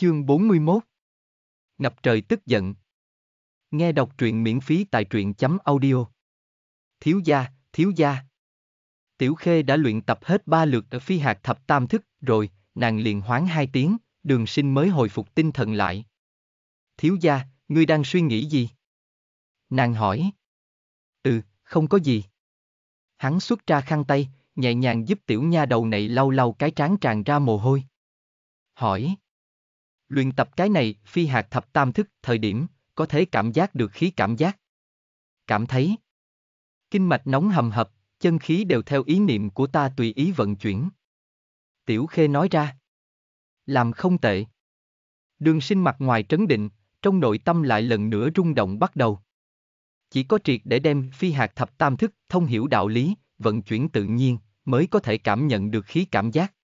Chương 41 Ngập trời tức giận Nghe đọc truyện miễn phí tại truyện chấm audio Thiếu gia, thiếu gia Tiểu Khê đã luyện tập hết ba lượt ở phi hạt thập tam thức rồi, nàng liền hoán hai tiếng, đường sinh mới hồi phục tinh thần lại. Thiếu gia, ngươi đang suy nghĩ gì? Nàng hỏi. Ừ, không có gì. Hắn xuất ra khăn tay, nhẹ nhàng giúp tiểu nha đầu này lau lau cái trán tràn ra mồ hôi. Hỏi Luyện tập cái này, phi hạt thập tam thức, thời điểm, có thể cảm giác được khí cảm giác. Cảm thấy. Kinh mạch nóng hầm hập, chân khí đều theo ý niệm của ta tùy ý vận chuyển. Tiểu Khê nói ra. Làm không tệ. Đường sinh mặt ngoài trấn định, trong nội tâm lại lần nữa rung động bắt đầu. Chỉ có triệt để đem phi hạt thập tam thức, thông hiểu đạo lý, vận chuyển tự nhiên, mới có thể cảm nhận được khí cảm giác.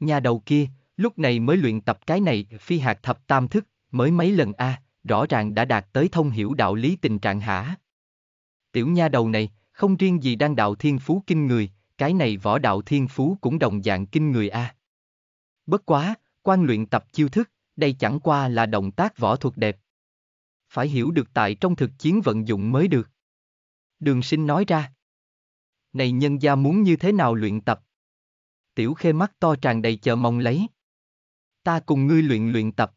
Nhà đầu kia, Lúc này mới luyện tập cái này, phi hạt thập tam thức, mới mấy lần a, à, rõ ràng đã đạt tới thông hiểu đạo lý tình trạng hả. Tiểu nha đầu này, không riêng gì đang đạo thiên phú kinh người, cái này võ đạo thiên phú cũng đồng dạng kinh người a. À. Bất quá, quan luyện tập chiêu thức, đây chẳng qua là động tác võ thuật đẹp. Phải hiểu được tại trong thực chiến vận dụng mới được. Đường sinh nói ra. Này nhân gia muốn như thế nào luyện tập? Tiểu khê mắt to tràn đầy chờ mong lấy ta cùng ngươi luyện luyện tập.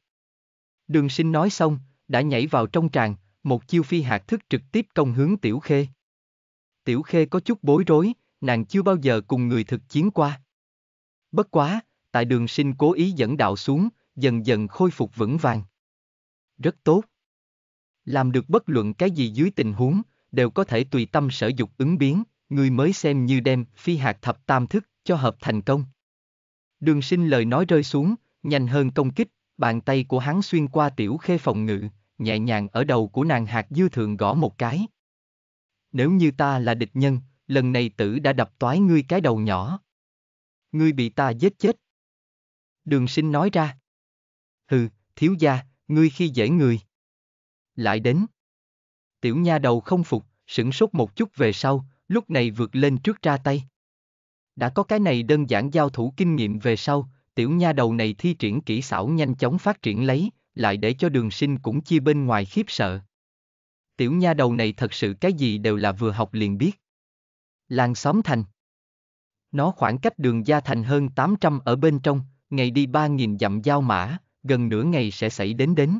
Đường sinh nói xong, đã nhảy vào trong tràng, một chiêu phi hạt thức trực tiếp công hướng Tiểu Khê. Tiểu Khê có chút bối rối, nàng chưa bao giờ cùng người thực chiến qua. Bất quá, tại đường sinh cố ý dẫn đạo xuống, dần dần khôi phục vững vàng. Rất tốt. Làm được bất luận cái gì dưới tình huống, đều có thể tùy tâm sở dục ứng biến, người mới xem như đem phi hạt thập tam thức cho hợp thành công. Đường sinh lời nói rơi xuống, nhanh hơn công kích, bàn tay của hắn xuyên qua tiểu khê phòng ngự, nhẹ nhàng ở đầu của nàng hạt dư thượng gõ một cái. Nếu như ta là địch nhân, lần này tử đã đập toái ngươi cái đầu nhỏ. Ngươi bị ta giết chết. Đường sinh nói ra. Hừ, thiếu gia, ngươi khi dễ người. Lại đến. Tiểu nha đầu không phục, sửng sốt một chút về sau, lúc này vượt lên trước ra tay. Đã có cái này đơn giản giao thủ kinh nghiệm về sau, tiểu nha đầu này thi triển kỹ xảo nhanh chóng phát triển lấy, lại để cho đường sinh cũng chia bên ngoài khiếp sợ. Tiểu nha đầu này thật sự cái gì đều là vừa học liền biết. Làng xóm thành. Nó khoảng cách đường Gia Thành hơn 800 ở bên trong, ngày đi 3.000 dặm giao mã, gần nửa ngày sẽ xảy đến đến.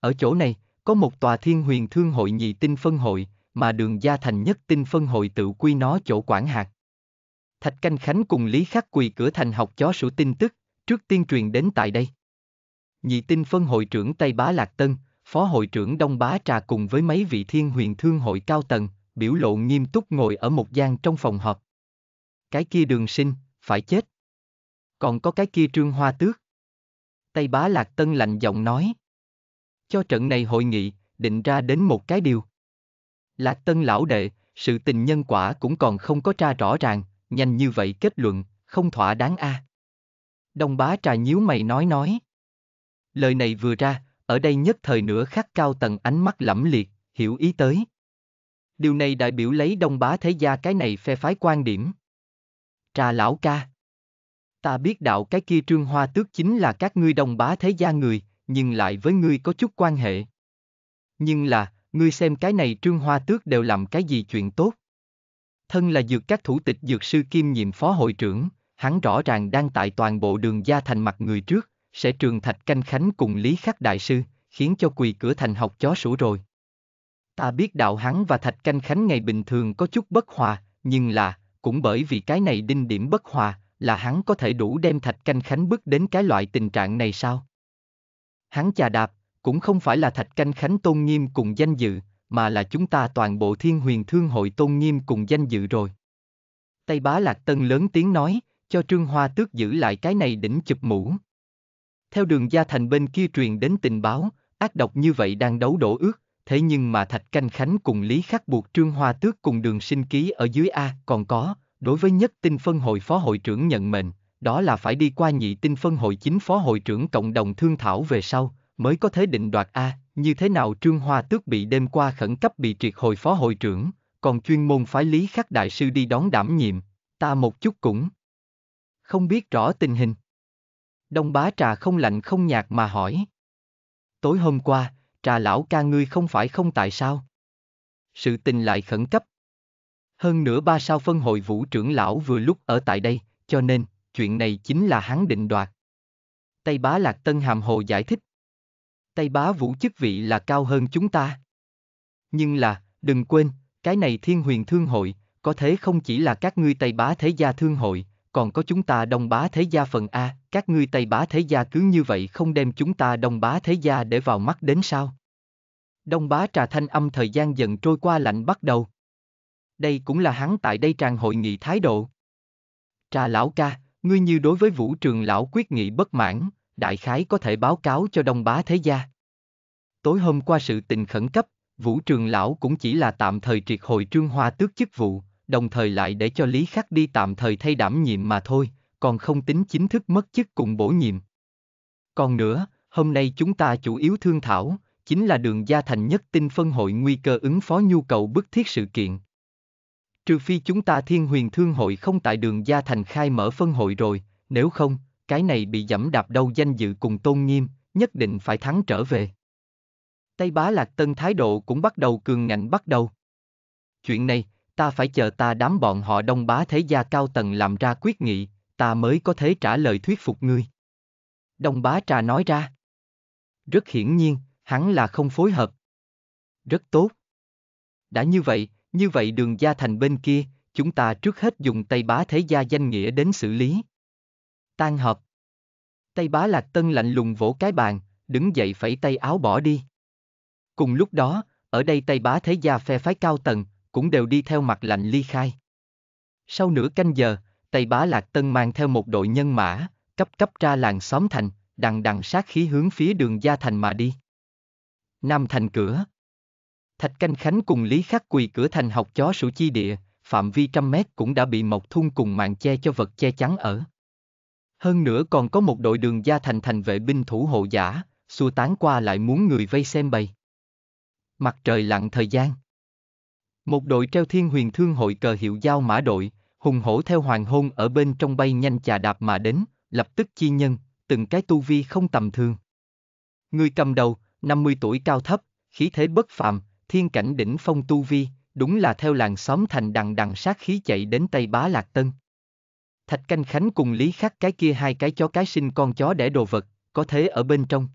Ở chỗ này, có một tòa thiên huyền thương hội nhị tinh phân hội, mà đường Gia Thành nhất tinh phân hội tự quy nó chỗ quản hạt. Thạch Canh Khánh cùng Lý Khắc quỳ cửa thành học chó sủa tin tức, trước tiên truyền đến tại đây. Nhị tinh phân hội trưởng Tây Bá Lạc Tân, phó hội trưởng Đông Bá Trà cùng với mấy vị thiên huyền thương hội cao tầng, biểu lộ nghiêm túc ngồi ở một gian trong phòng họp. Cái kia đường sinh, phải chết. Còn có cái kia trương hoa tước. Tây Bá Lạc Tân lạnh giọng nói. Cho trận này hội nghị, định ra đến một cái điều. Lạc Tân lão đệ, sự tình nhân quả cũng còn không có tra rõ ràng, nhanh như vậy kết luận, không thỏa đáng a. À. Đông bá trà nhíu mày nói nói. Lời này vừa ra, ở đây nhất thời nữa khắc cao tầng ánh mắt lẫm liệt, hiểu ý tới. Điều này đại biểu lấy đông bá thế gia cái này phe phái quan điểm. Trà lão ca. Ta biết đạo cái kia trương hoa tước chính là các ngươi Đông bá thế gia người, nhưng lại với ngươi có chút quan hệ. Nhưng là, ngươi xem cái này trương hoa tước đều làm cái gì chuyện tốt thân là dược các thủ tịch dược sư kiêm nhiệm phó hội trưởng, hắn rõ ràng đang tại toàn bộ đường gia thành mặt người trước, sẽ trường thạch canh khánh cùng Lý Khắc Đại Sư, khiến cho quỳ cửa thành học chó sủa rồi. Ta biết đạo hắn và thạch canh khánh ngày bình thường có chút bất hòa, nhưng là, cũng bởi vì cái này đinh điểm bất hòa, là hắn có thể đủ đem thạch canh khánh bước đến cái loại tình trạng này sao? Hắn chà đạp, cũng không phải là thạch canh khánh tôn nghiêm cùng danh dự, mà là chúng ta toàn bộ thiên huyền thương hội tôn nghiêm cùng danh dự rồi. Tây bá lạc tân lớn tiếng nói, cho Trương Hoa tước giữ lại cái này đỉnh chụp mũ. Theo đường gia thành bên kia truyền đến tình báo, ác độc như vậy đang đấu đổ ước, thế nhưng mà Thạch Canh Khánh cùng Lý Khắc buộc Trương Hoa Tước cùng đường sinh ký ở dưới A còn có, đối với nhất tinh phân hội phó hội trưởng nhận mệnh, đó là phải đi qua nhị tinh phân hội chính phó hội trưởng cộng đồng thương thảo về sau, mới có thể định đoạt A, như thế nào Trương Hoa Tước bị đêm qua khẩn cấp bị triệt hồi phó hội trưởng, còn chuyên môn phái lý khắc đại sư đi đón đảm nhiệm, ta một chút cũng không biết rõ tình hình. Đông bá trà không lạnh không nhạt mà hỏi. Tối hôm qua, trà lão ca ngươi không phải không tại sao? Sự tình lại khẩn cấp. Hơn nữa ba sao phân hội vũ trưởng lão vừa lúc ở tại đây, cho nên, chuyện này chính là hắn định đoạt. Tây bá lạc tân hàm hồ giải thích. Tây bá vũ chức vị là cao hơn chúng ta. Nhưng là, đừng quên, cái này thiên huyền thương hội, có thế không chỉ là các ngươi Tây bá thế gia thương hội, còn có chúng ta đông bá thế gia phần A, các ngươi Tây bá thế gia cứ như vậy không đem chúng ta đông bá thế gia để vào mắt đến sao? Đông bá trà thanh âm thời gian dần trôi qua lạnh bắt đầu. Đây cũng là hắn tại đây tràn hội nghị thái độ. Trà lão ca, ngươi như đối với vũ trường lão quyết nghị bất mãn, đại khái có thể báo cáo cho Đông Bá Thế Gia. Tối hôm qua sự tình khẩn cấp, Vũ Trường Lão cũng chỉ là tạm thời triệt hồi Trương Hoa tước chức vụ, đồng thời lại để cho Lý Khắc đi tạm thời thay đảm nhiệm mà thôi, còn không tính chính thức mất chức cùng bổ nhiệm. Còn nữa, hôm nay chúng ta chủ yếu thương thảo, chính là đường gia thành nhất tinh phân hội nguy cơ ứng phó nhu cầu bức thiết sự kiện. Trừ phi chúng ta thiên huyền thương hội không tại đường gia thành khai mở phân hội rồi, nếu không, cái này bị dẫm đạp đâu danh dự cùng tôn nghiêm, nhất định phải thắng trở về. Tây Bá Lạc Tân thái độ cũng bắt đầu cường ngạnh bắt đầu. Chuyện này, ta phải chờ ta đám bọn họ đông bá thế gia cao tầng làm ra quyết nghị, ta mới có thể trả lời thuyết phục ngươi. Đông bá trà nói ra. Rất hiển nhiên, hắn là không phối hợp. Rất tốt. Đã như vậy, như vậy đường gia thành bên kia, chúng ta trước hết dùng Tây Bá Thế Gia danh nghĩa đến xử lý. Tan hợp. Tây bá lạc tân lạnh lùng vỗ cái bàn, đứng dậy phẩy tay áo bỏ đi. Cùng lúc đó, ở đây Tây bá thế gia phe phái cao tầng, cũng đều đi theo mặt lạnh ly khai. Sau nửa canh giờ, Tây bá lạc tân mang theo một đội nhân mã, cấp cấp ra làng xóm thành, đằng đằng sát khí hướng phía đường gia thành mà đi. Nam thành cửa. Thạch Canh Khánh cùng Lý Khắc quỳ cửa thành học chó sủ chi địa, phạm vi trăm mét cũng đã bị mộc thun cùng mạng che cho vật che chắn ở. Hơn nữa còn có một đội đường gia thành thành vệ binh thủ hộ giả, xua tán qua lại muốn người vây xem bày. Mặt trời lặng thời gian. Một đội treo thiên huyền thương hội cờ hiệu giao mã đội, hùng hổ theo hoàng hôn ở bên trong bay nhanh chà đạp mà đến, lập tức chi nhân, từng cái tu vi không tầm thường. Người cầm đầu, 50 tuổi cao thấp, khí thế bất phàm, thiên cảnh đỉnh phong tu vi, đúng là theo làng xóm thành đằng đằng sát khí chạy đến Tây Bá Lạc Tân. Thạch Canh Khánh cùng Lý Khắc cái kia hai cái chó cái sinh con chó để đồ vật, có thế ở bên trong.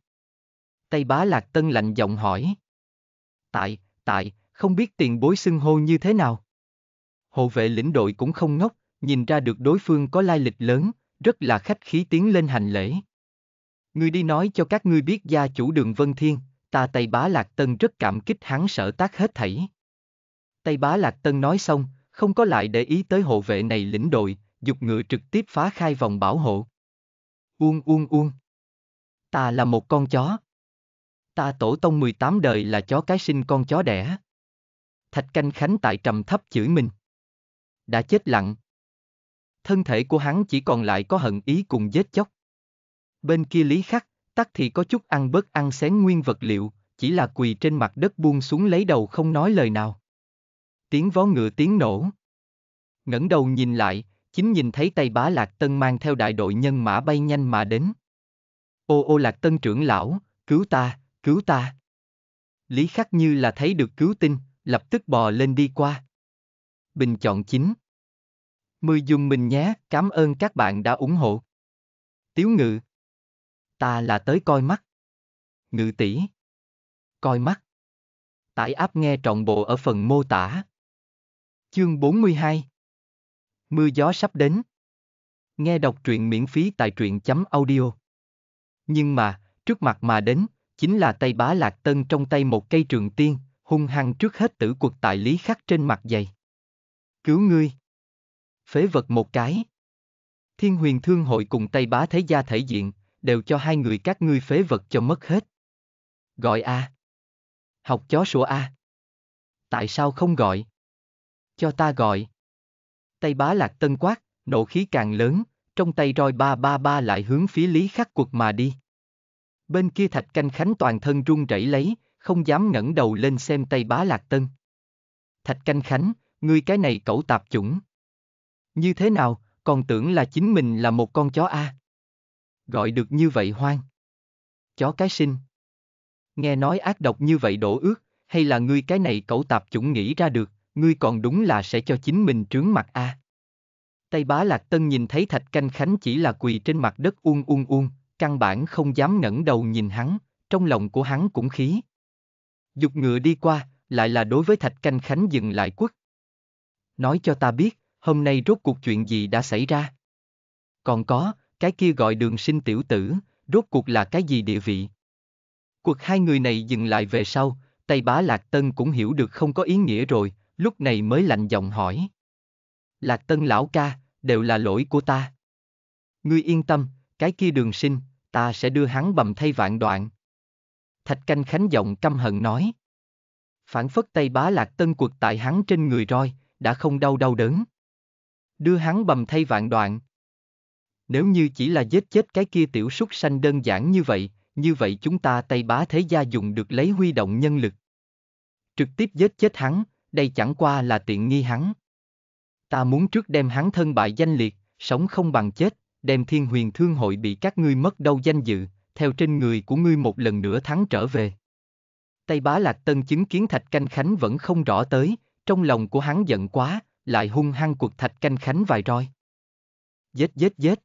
Tây Bá Lạc Tân lạnh giọng hỏi. Tại, tại, không biết tiền bối xưng hô như thế nào. Hộ vệ lĩnh đội cũng không ngốc, nhìn ra được đối phương có lai lịch lớn, rất là khách khí tiến lên hành lễ. Ngươi đi nói cho các ngươi biết gia chủ đường Vân Thiên, ta Tây Bá Lạc Tân rất cảm kích hắn sở tác hết thảy. Tây Bá Lạc Tân nói xong, không có lại để ý tới hộ vệ này lĩnh đội, dục ngựa trực tiếp phá khai vòng bảo hộ. Uông uông uông. Ta là một con chó. Ta tổ tông 18 đời là chó cái sinh con chó đẻ. Thạch canh khánh tại trầm thấp chửi mình. Đã chết lặng. Thân thể của hắn chỉ còn lại có hận ý cùng giết chóc. Bên kia lý khắc, tắc thì có chút ăn bớt ăn xén nguyên vật liệu, chỉ là quỳ trên mặt đất buông xuống lấy đầu không nói lời nào. Tiếng vó ngựa tiếng nổ. ngẩng đầu nhìn lại, chính nhìn thấy tay bá Lạc Tân mang theo đại đội nhân mã bay nhanh mà đến. Ô ô Lạc Tân trưởng lão, cứu ta, cứu ta. Lý Khắc như là thấy được cứu tinh, lập tức bò lên đi qua. Bình chọn chính. Mười dùng mình nhé, cảm ơn các bạn đã ủng hộ. Tiếu ngự. Ta là tới coi mắt. Ngự tỷ. Coi mắt. Tải áp nghe trọn bộ ở phần mô tả. Chương 42 Mưa gió sắp đến. Nghe đọc truyện miễn phí tại truyện chấm audio. Nhưng mà, trước mặt mà đến, chính là tay bá lạc tân trong tay một cây trường tiên, hung hăng trước hết tử cuộc tại lý khắc trên mặt dày. Cứu ngươi. Phế vật một cái. Thiên huyền thương hội cùng tay bá thế gia thể diện, đều cho hai người các ngươi phế vật cho mất hết. Gọi A. Học chó sủa A. Tại sao không gọi? Cho ta gọi. Tay bá lạc tân quát, nộ khí càng lớn, trong tay roi ba ba ba lại hướng phía lý khắc quật mà đi. Bên kia thạch canh khánh toàn thân run rẩy lấy, không dám ngẩng đầu lên xem tay bá lạc tân. Thạch canh khánh, ngươi cái này cẩu tạp chủng. Như thế nào, còn tưởng là chính mình là một con chó a à? Gọi được như vậy hoang. Chó cái sinh. Nghe nói ác độc như vậy đổ ước, hay là ngươi cái này cẩu tạp chủng nghĩ ra được, ngươi còn đúng là sẽ cho chính mình trướng mặt a. À. Tây bá lạc tân nhìn thấy thạch canh khánh chỉ là quỳ trên mặt đất uông uông uông, căn bản không dám ngẩng đầu nhìn hắn, trong lòng của hắn cũng khí. Dục ngựa đi qua, lại là đối với thạch canh khánh dừng lại quất. Nói cho ta biết, hôm nay rốt cuộc chuyện gì đã xảy ra. Còn có, cái kia gọi đường sinh tiểu tử, rốt cuộc là cái gì địa vị. Cuộc hai người này dừng lại về sau, Tây Bá Lạc Tân cũng hiểu được không có ý nghĩa rồi, lúc này mới lạnh giọng hỏi. Là tân lão ca, đều là lỗi của ta. Ngươi yên tâm, cái kia đường sinh, ta sẽ đưa hắn bầm thay vạn đoạn. Thạch canh khánh giọng căm hận nói. Phản phất tay bá lạc tân quật tại hắn trên người roi, đã không đau đau đớn. Đưa hắn bầm thay vạn đoạn. Nếu như chỉ là giết chết cái kia tiểu súc sanh đơn giản như vậy, như vậy chúng ta tay bá thế gia dùng được lấy huy động nhân lực. Trực tiếp giết chết hắn, đây chẳng qua là tiện nghi hắn. Ta muốn trước đem hắn thân bại danh liệt, sống không bằng chết, đem thiên huyền thương hội bị các ngươi mất đâu danh dự, theo trên người của ngươi một lần nữa thắng trở về. Tây Bá Lạc Tân chứng kiến Thạch Canh Khánh vẫn không rõ tới, trong lòng của hắn giận quá, lại hung hăng cuộc Thạch Canh Khánh vài roi. Dết dết dết.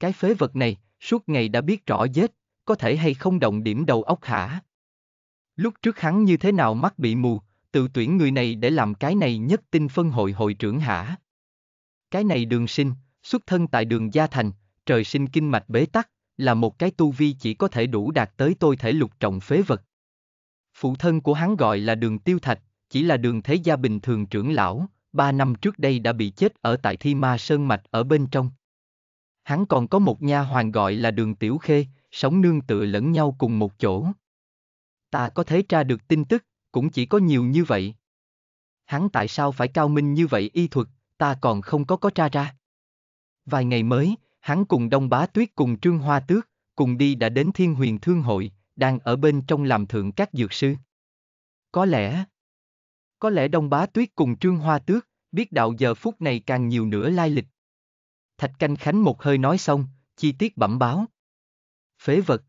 Cái phế vật này, suốt ngày đã biết rõ dết, có thể hay không động điểm đầu óc hả? Lúc trước hắn như thế nào mắt bị mù, tự tuyển người này để làm cái này nhất tinh phân hội hội trưởng hả? Cái này đường sinh, xuất thân tại đường Gia Thành, trời sinh kinh mạch bế tắc, là một cái tu vi chỉ có thể đủ đạt tới tôi thể lục trọng phế vật. Phụ thân của hắn gọi là đường tiêu thạch, chỉ là đường thế gia bình thường trưởng lão, ba năm trước đây đã bị chết ở tại thi ma sơn mạch ở bên trong. Hắn còn có một nha hoàng gọi là đường tiểu khê, sống nương tựa lẫn nhau cùng một chỗ. Ta có thể tra được tin tức, cũng chỉ có nhiều như vậy. Hắn tại sao phải cao minh như vậy y thuật, ta còn không có có tra ra. Vài ngày mới, hắn cùng Đông Bá Tuyết cùng Trương Hoa Tước, cùng đi đã đến Thiên Huyền Thương Hội, đang ở bên trong làm thượng các dược sư. Có lẽ, có lẽ Đông Bá Tuyết cùng Trương Hoa Tước, biết đạo giờ phút này càng nhiều nữa lai lịch. Thạch Canh Khánh một hơi nói xong, chi tiết bẩm báo. Phế vật.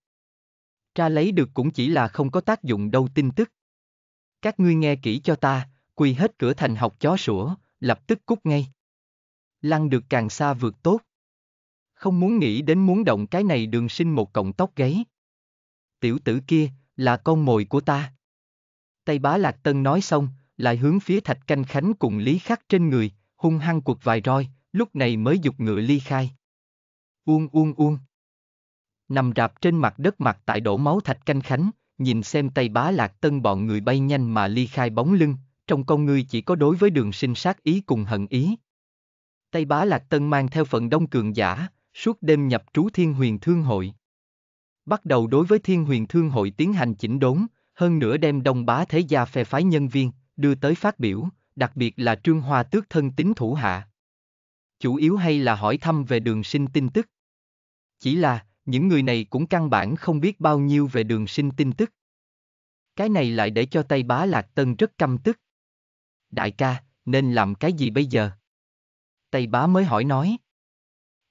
Tra lấy được cũng chỉ là không có tác dụng đâu tin tức. Các ngươi nghe kỹ cho ta, quỳ hết cửa thành học chó sủa, lập tức cút ngay. Lăn được càng xa vượt tốt. Không muốn nghĩ đến muốn động cái này đường sinh một cọng tóc gáy. Tiểu tử kia, là con mồi của ta. Tây bá Lạc Tân nói xong, lại hướng phía Thạch Canh Khánh cùng Lý Khắc trên người, hung hăng quật vài roi, lúc này mới dục ngựa ly khai. Uông uông uông. Nằm rạp trên mặt đất mặt tại đổ máu Thạch Canh Khánh, nhìn xem tay bá lạc tân bọn người bay nhanh mà ly khai bóng lưng, trong con ngươi chỉ có đối với đường sinh sát ý cùng hận ý. tay Bá Lạc Tân mang theo phận đông cường giả, suốt đêm nhập trú Thiên Huyền Thương Hội. Bắt đầu đối với Thiên Huyền Thương Hội tiến hành chỉnh đốn, hơn nữa đem đông bá thế gia phe phái nhân viên, đưa tới phát biểu, đặc biệt là Trương Hoa tước thân tín thủ hạ. Chủ yếu hay là hỏi thăm về đường sinh tin tức. Chỉ là, những người này cũng căn bản không biết bao nhiêu về đường sinh tin tức. Cái này lại để cho Tây Bá Lạc Tân rất căm tức. Đại ca, nên làm cái gì bây giờ? Tây Bá mới hỏi nói.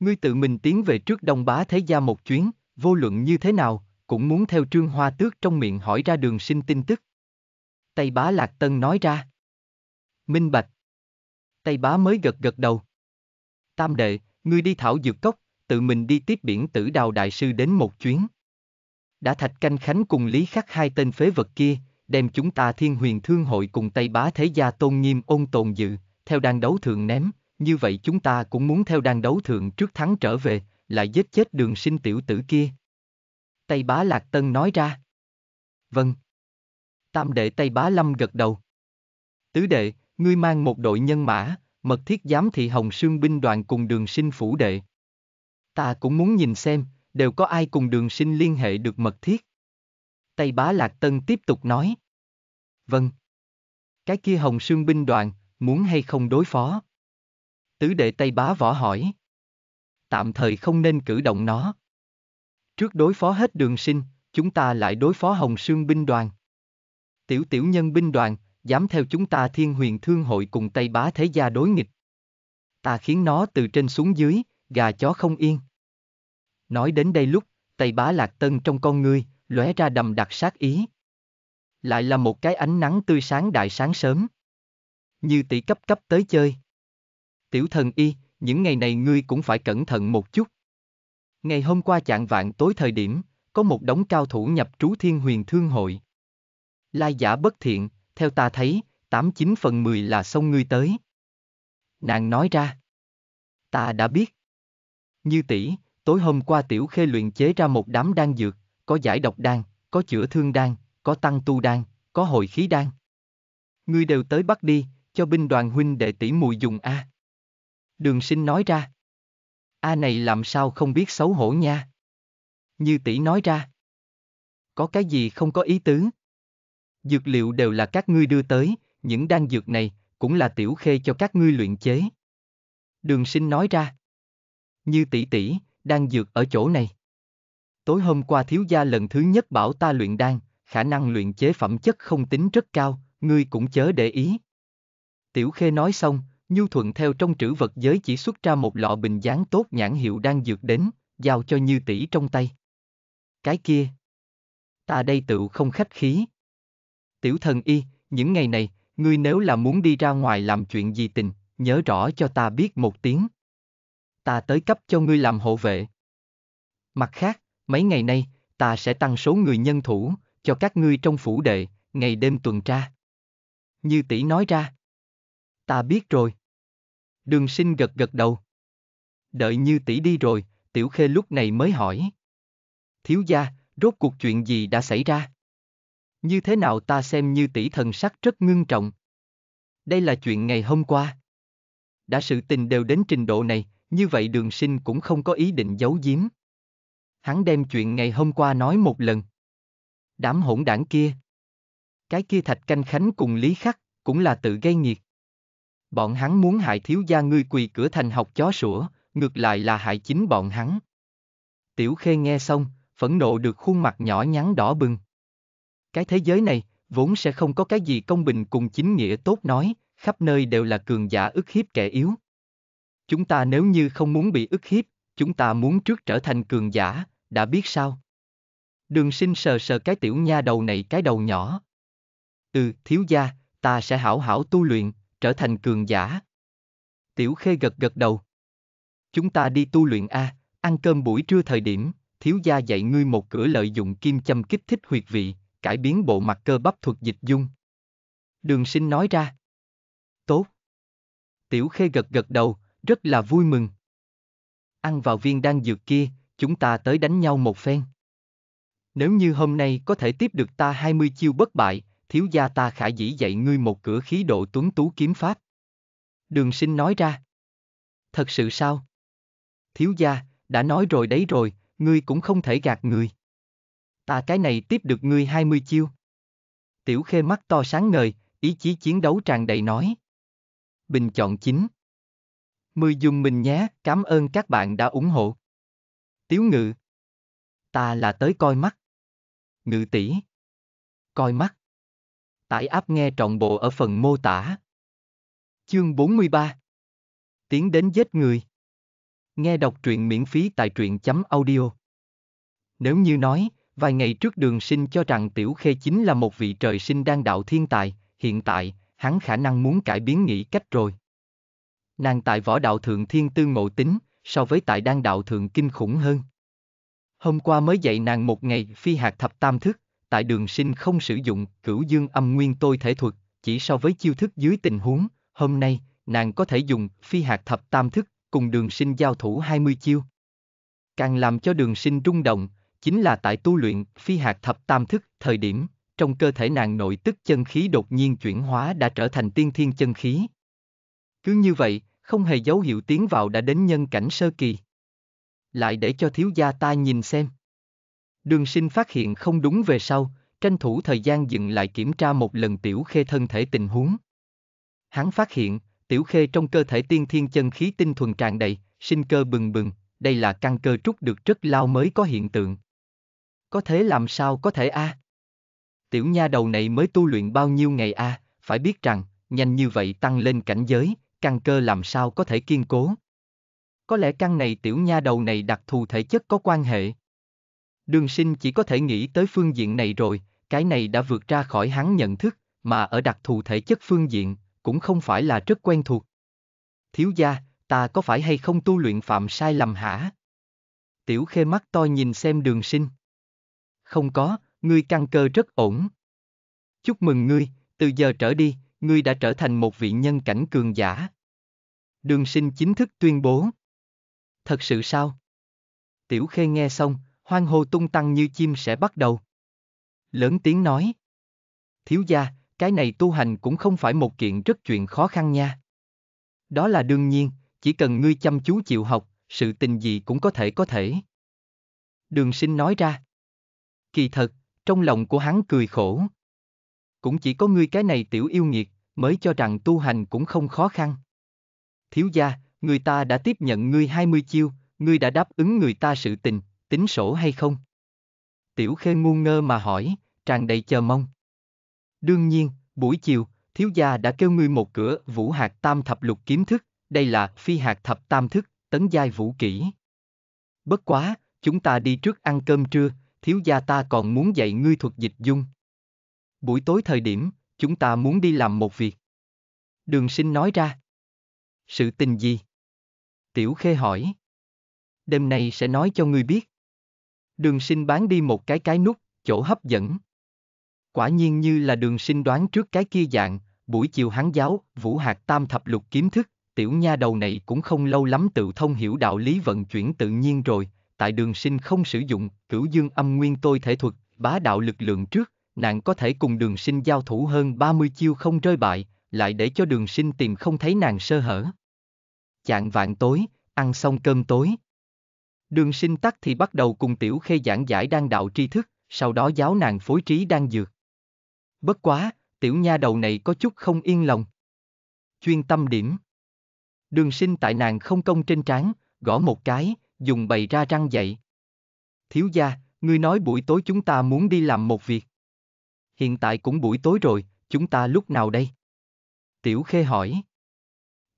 Ngươi tự mình tiến về trước Đông Bá Thế Gia một chuyến, vô luận như thế nào, cũng muốn theo Trương Hoa Tước trong miệng hỏi ra đường sinh tin tức. Tây Bá Lạc Tân nói ra. Minh Bạch. Tây Bá mới gật gật đầu. Tam đệ, ngươi đi thảo dược cốc, tự mình đi tiếp biển tử đào đại sư đến một chuyến. Đã thạch canh khánh cùng lý khắc hai tên phế vật kia, đem chúng ta thiên huyền thương hội cùng Tây bá thế gia tôn nghiêm ôn tồn dự, theo đang đấu thượng ném, như vậy chúng ta cũng muốn theo đang đấu thượng trước thắng trở về, lại giết chết đường sinh tiểu tử kia. Tây bá Lạc Tân nói ra. Vâng. Tam đệ Tây bá Lâm gật đầu. Tứ đệ, ngươi mang một đội nhân mã, mật thiết giám thị hồng sương binh đoàn cùng đường sinh phủ đệ, Ta cũng muốn nhìn xem, đều có ai cùng đường sinh liên hệ được mật thiết. Tây bá Lạc Tân tiếp tục nói. Vâng. Cái kia hồng sương binh đoàn, muốn hay không đối phó? Tứ đệ Tây bá võ hỏi. Tạm thời không nên cử động nó. Trước đối phó hết đường sinh, chúng ta lại đối phó hồng sương binh đoàn. Tiểu tiểu nhân binh đoàn, dám theo chúng ta thiên huyền thương hội cùng Tây bá thế gia đối nghịch. Ta khiến nó từ trên xuống dưới, gà chó không yên. Nói đến đây lúc, tay Bá Lạc Tân trong con ngươi, lóe ra đầm đặc sát ý. Lại là một cái ánh nắng tươi sáng đại sáng sớm. Như tỷ cấp cấp tới chơi. Tiểu thần y, những ngày này ngươi cũng phải cẩn thận một chút. Ngày hôm qua chạng vạn tối thời điểm, có một đống cao thủ nhập trú thiên huyền thương hội. Lai giả bất thiện, theo ta thấy, 89 phần 10 là xong ngươi tới. Nàng nói ra. Ta đã biết. Như tỷ, tối hôm qua tiểu khê luyện chế ra một đám đan dược, có giải độc đan, có chữa thương đan, có tăng tu đan, có hồi khí đan. Ngươi đều tới bắt đi, cho binh đoàn huynh đệ tỷ mùi dùng a. À. Đường sinh nói ra. A à này làm sao không biết xấu hổ nha. Như tỷ nói ra. Có cái gì không có ý tứ. Dược liệu đều là các ngươi đưa tới, những đan dược này cũng là tiểu khê cho các ngươi luyện chế. Đường sinh nói ra. Như tỷ tỷ, đang dược ở chỗ này. Tối hôm qua thiếu gia lần thứ nhất bảo ta luyện đan, khả năng luyện chế phẩm chất không tính rất cao, ngươi cũng chớ để ý. Tiểu Khê nói xong, Nhu Thuận theo trong trữ vật giới chỉ xuất ra một lọ bình dáng tốt nhãn hiệu đang dược đến, giao cho Như tỷ trong tay. Cái kia, ta đây tự không khách khí. Tiểu thần y, những ngày này, ngươi nếu là muốn đi ra ngoài làm chuyện gì tình, nhớ rõ cho ta biết một tiếng ta tới cấp cho ngươi làm hộ vệ. Mặt khác, mấy ngày nay, ta sẽ tăng số người nhân thủ, cho các ngươi trong phủ đệ, ngày đêm tuần tra. Như tỷ nói ra. Ta biết rồi. Đường sinh gật gật đầu. Đợi như tỷ đi rồi, tiểu khê lúc này mới hỏi. Thiếu gia, rốt cuộc chuyện gì đã xảy ra? Như thế nào ta xem như tỷ thần sắc rất ngưng trọng. Đây là chuyện ngày hôm qua. Đã sự tình đều đến trình độ này, như vậy đường sinh cũng không có ý định giấu giếm. Hắn đem chuyện ngày hôm qua nói một lần. Đám hỗn đảng kia. Cái kia thạch canh khánh cùng lý khắc, cũng là tự gây nghiệt. Bọn hắn muốn hại thiếu gia ngươi quỳ cửa thành học chó sủa, ngược lại là hại chính bọn hắn. Tiểu Khê nghe xong, phẫn nộ được khuôn mặt nhỏ nhắn đỏ bừng. Cái thế giới này, vốn sẽ không có cái gì công bình cùng chính nghĩa tốt nói, khắp nơi đều là cường giả ức hiếp kẻ yếu. Chúng ta nếu như không muốn bị ức hiếp, chúng ta muốn trước trở thành cường giả, đã biết sao? Đường sinh sờ sờ cái tiểu nha đầu này cái đầu nhỏ. Ừ, thiếu gia, ta sẽ hảo hảo tu luyện, trở thành cường giả. Tiểu khê gật gật đầu. Chúng ta đi tu luyện A, ăn cơm buổi trưa thời điểm, thiếu gia dạy ngươi một cửa lợi dụng kim châm kích thích huyệt vị, cải biến bộ mặt cơ bắp thuật dịch dung. Đường sinh nói ra. Tốt. Tiểu khê gật gật đầu, rất là vui mừng. Ăn vào viên đan dược kia, chúng ta tới đánh nhau một phen. Nếu như hôm nay có thể tiếp được ta 20 chiêu bất bại, thiếu gia ta khả dĩ dạy ngươi một cửa khí độ tuấn tú kiếm pháp. Đường sinh nói ra. Thật sự sao? Thiếu gia, đã nói rồi đấy rồi, ngươi cũng không thể gạt người. Ta cái này tiếp được ngươi 20 chiêu. Tiểu khê mắt to sáng ngời, ý chí chiến đấu tràn đầy nói. Bình chọn chính. 10 dùm mình nhé, cảm ơn các bạn đã ủng hộ. Tiếu ngự. Ta là tới coi mắt. Ngự tỷ. Coi mắt. Tải áp nghe trọn bộ ở phần mô tả. Chương 43. Tiến đến giết người. Nghe đọc truyện miễn phí tại truyện.audio. chấm Nếu như nói, vài ngày trước đường sinh cho rằng Tiểu Khê chính là một vị trời sinh đang đạo thiên tài, hiện tại, hắn khả năng muốn cải biến nghĩ cách rồi nàng tại võ đạo thượng thiên tư ngộ tính, so với tại đan đạo thượng kinh khủng hơn. Hôm qua mới dạy nàng một ngày phi hạt thập tam thức, tại đường sinh không sử dụng cửu dương âm nguyên tôi thể thuật, chỉ so với chiêu thức dưới tình huống, hôm nay, nàng có thể dùng phi hạt thập tam thức cùng đường sinh giao thủ 20 chiêu. Càng làm cho đường sinh rung động, chính là tại tu luyện phi hạt thập tam thức thời điểm, trong cơ thể nàng nội tức chân khí đột nhiên chuyển hóa đã trở thành tiên thiên chân khí. Cứ như vậy, không hề dấu hiệu tiến vào đã đến nhân cảnh sơ kỳ. Lại để cho thiếu gia ta nhìn xem. Đường sinh phát hiện không đúng về sau, tranh thủ thời gian dừng lại kiểm tra một lần tiểu khê thân thể tình huống. Hắn phát hiện, tiểu khê trong cơ thể tiên thiên chân khí tinh thuần tràn đầy, sinh cơ bừng bừng, đây là căn cơ trúc được rất lao mới có hiện tượng. Có thế làm sao có thể a? À? Tiểu nha đầu này mới tu luyện bao nhiêu ngày a, à? phải biết rằng, nhanh như vậy tăng lên cảnh giới, căn cơ làm sao có thể kiên cố. Có lẽ căn này tiểu nha đầu này đặc thù thể chất có quan hệ. Đường sinh chỉ có thể nghĩ tới phương diện này rồi, cái này đã vượt ra khỏi hắn nhận thức, mà ở đặc thù thể chất phương diện, cũng không phải là rất quen thuộc. Thiếu gia, ta có phải hay không tu luyện phạm sai lầm hả? Tiểu khê mắt to nhìn xem đường sinh. Không có, ngươi căn cơ rất ổn. Chúc mừng ngươi, từ giờ trở đi, ngươi đã trở thành một vị nhân cảnh cường giả. Đường sinh chính thức tuyên bố. Thật sự sao? Tiểu Khê nghe xong, hoang hô tung tăng như chim sẽ bắt đầu. Lớn tiếng nói. Thiếu gia, cái này tu hành cũng không phải một kiện rất chuyện khó khăn nha. Đó là đương nhiên, chỉ cần ngươi chăm chú chịu học, sự tình gì cũng có thể có thể. Đường sinh nói ra. Kỳ thật, trong lòng của hắn cười khổ. Cũng chỉ có ngươi cái này tiểu yêu nghiệt, mới cho rằng tu hành cũng không khó khăn. Thiếu gia, người ta đã tiếp nhận ngươi 20 chiêu, ngươi đã đáp ứng người ta sự tình, tính sổ hay không? Tiểu khê ngu ngơ mà hỏi, tràn đầy chờ mong. Đương nhiên, buổi chiều, thiếu gia đã kêu ngươi một cửa vũ hạt tam thập lục kiếm thức, đây là phi hạt thập tam thức, tấn giai vũ kỹ. Bất quá, chúng ta đi trước ăn cơm trưa, thiếu gia ta còn muốn dạy ngươi thuật dịch dung buổi tối thời điểm, chúng ta muốn đi làm một việc. Đường sinh nói ra. Sự tình gì? Tiểu Khê hỏi. Đêm nay sẽ nói cho ngươi biết. Đường sinh bán đi một cái cái nút, chỗ hấp dẫn. Quả nhiên như là đường sinh đoán trước cái kia dạng, buổi chiều hắn giáo, vũ hạt tam thập lục kiếm thức, tiểu nha đầu này cũng không lâu lắm tự thông hiểu đạo lý vận chuyển tự nhiên rồi, tại đường sinh không sử dụng, cửu dương âm nguyên tôi thể thuật, bá đạo lực lượng trước, nàng có thể cùng đường sinh giao thủ hơn 30 chiêu không rơi bại, lại để cho đường sinh tìm không thấy nàng sơ hở. Chạng vạn tối, ăn xong cơm tối. Đường sinh tắc thì bắt đầu cùng tiểu khê giảng giải đang đạo tri thức, sau đó giáo nàng phối trí đang dược. Bất quá, tiểu nha đầu này có chút không yên lòng. Chuyên tâm điểm. Đường sinh tại nàng không công trên trán, gõ một cái, dùng bày ra răng dậy. Thiếu gia, ngươi nói buổi tối chúng ta muốn đi làm một việc hiện tại cũng buổi tối rồi, chúng ta lúc nào đây? Tiểu Khê hỏi.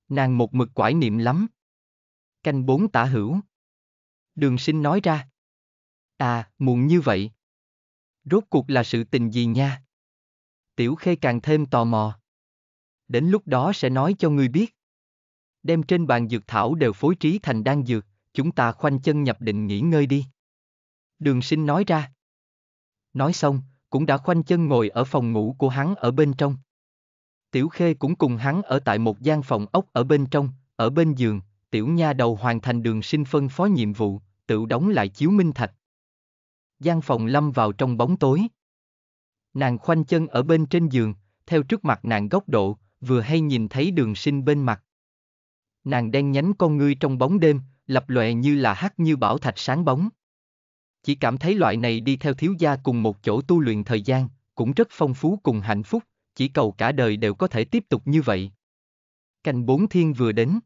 Nàng một mực quải niệm lắm. Canh bốn tả hữu. Đường sinh nói ra. À, muộn như vậy. Rốt cuộc là sự tình gì nha? Tiểu Khê càng thêm tò mò. Đến lúc đó sẽ nói cho ngươi biết. Đem trên bàn dược thảo đều phối trí thành đan dược, chúng ta khoanh chân nhập định nghỉ ngơi đi. Đường sinh nói ra. Nói xong, cũng đã khoanh chân ngồi ở phòng ngủ của hắn ở bên trong. Tiểu Khê cũng cùng hắn ở tại một gian phòng ốc ở bên trong, ở bên giường, tiểu nha đầu hoàn thành đường sinh phân phó nhiệm vụ, tự đóng lại chiếu minh thạch. Gian phòng lâm vào trong bóng tối. Nàng khoanh chân ở bên trên giường, theo trước mặt nàng góc độ, vừa hay nhìn thấy đường sinh bên mặt. Nàng đen nhánh con ngươi trong bóng đêm, lập lòe như là hắt như bảo thạch sáng bóng. Chỉ cảm thấy loại này đi theo thiếu gia cùng một chỗ tu luyện thời gian, cũng rất phong phú cùng hạnh phúc, chỉ cầu cả đời đều có thể tiếp tục như vậy. cành bốn thiên vừa đến.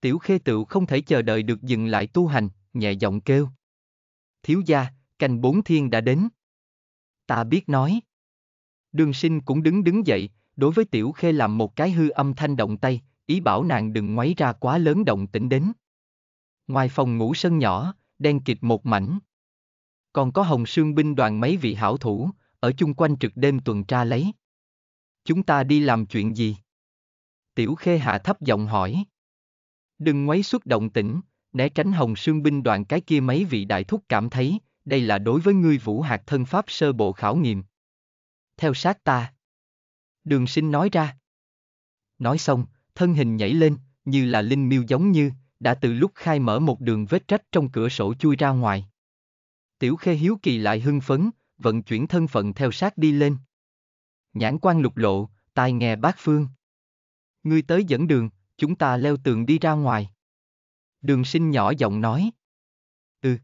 Tiểu khê tựu không thể chờ đợi được dừng lại tu hành, nhẹ giọng kêu. Thiếu gia, cành bốn thiên đã đến. Ta biết nói. Đường sinh cũng đứng đứng dậy, đối với tiểu khê làm một cái hư âm thanh động tay, ý bảo nàng đừng ngoáy ra quá lớn động tĩnh đến. Ngoài phòng ngủ sân nhỏ, đen kịt một mảnh còn có hồng sương binh đoàn mấy vị hảo thủ, ở chung quanh trực đêm tuần tra lấy. Chúng ta đi làm chuyện gì? Tiểu Khê hạ thấp giọng hỏi. Đừng ngoáy xuất động tỉnh, né tránh hồng sương binh đoàn cái kia mấy vị đại thúc cảm thấy, đây là đối với ngươi vũ hạt thân pháp sơ bộ khảo nghiệm. Theo sát ta. Đường sinh nói ra. Nói xong, thân hình nhảy lên, như là linh miêu giống như, đã từ lúc khai mở một đường vết rách trong cửa sổ chui ra ngoài. Tiểu Khê hiếu kỳ lại hưng phấn, vận chuyển thân phận theo sát đi lên. Nhãn quan lục lộ, tai nghe bát phương. Ngươi tới dẫn đường, chúng ta leo tường đi ra ngoài. Đường sinh nhỏ giọng nói. Ừ.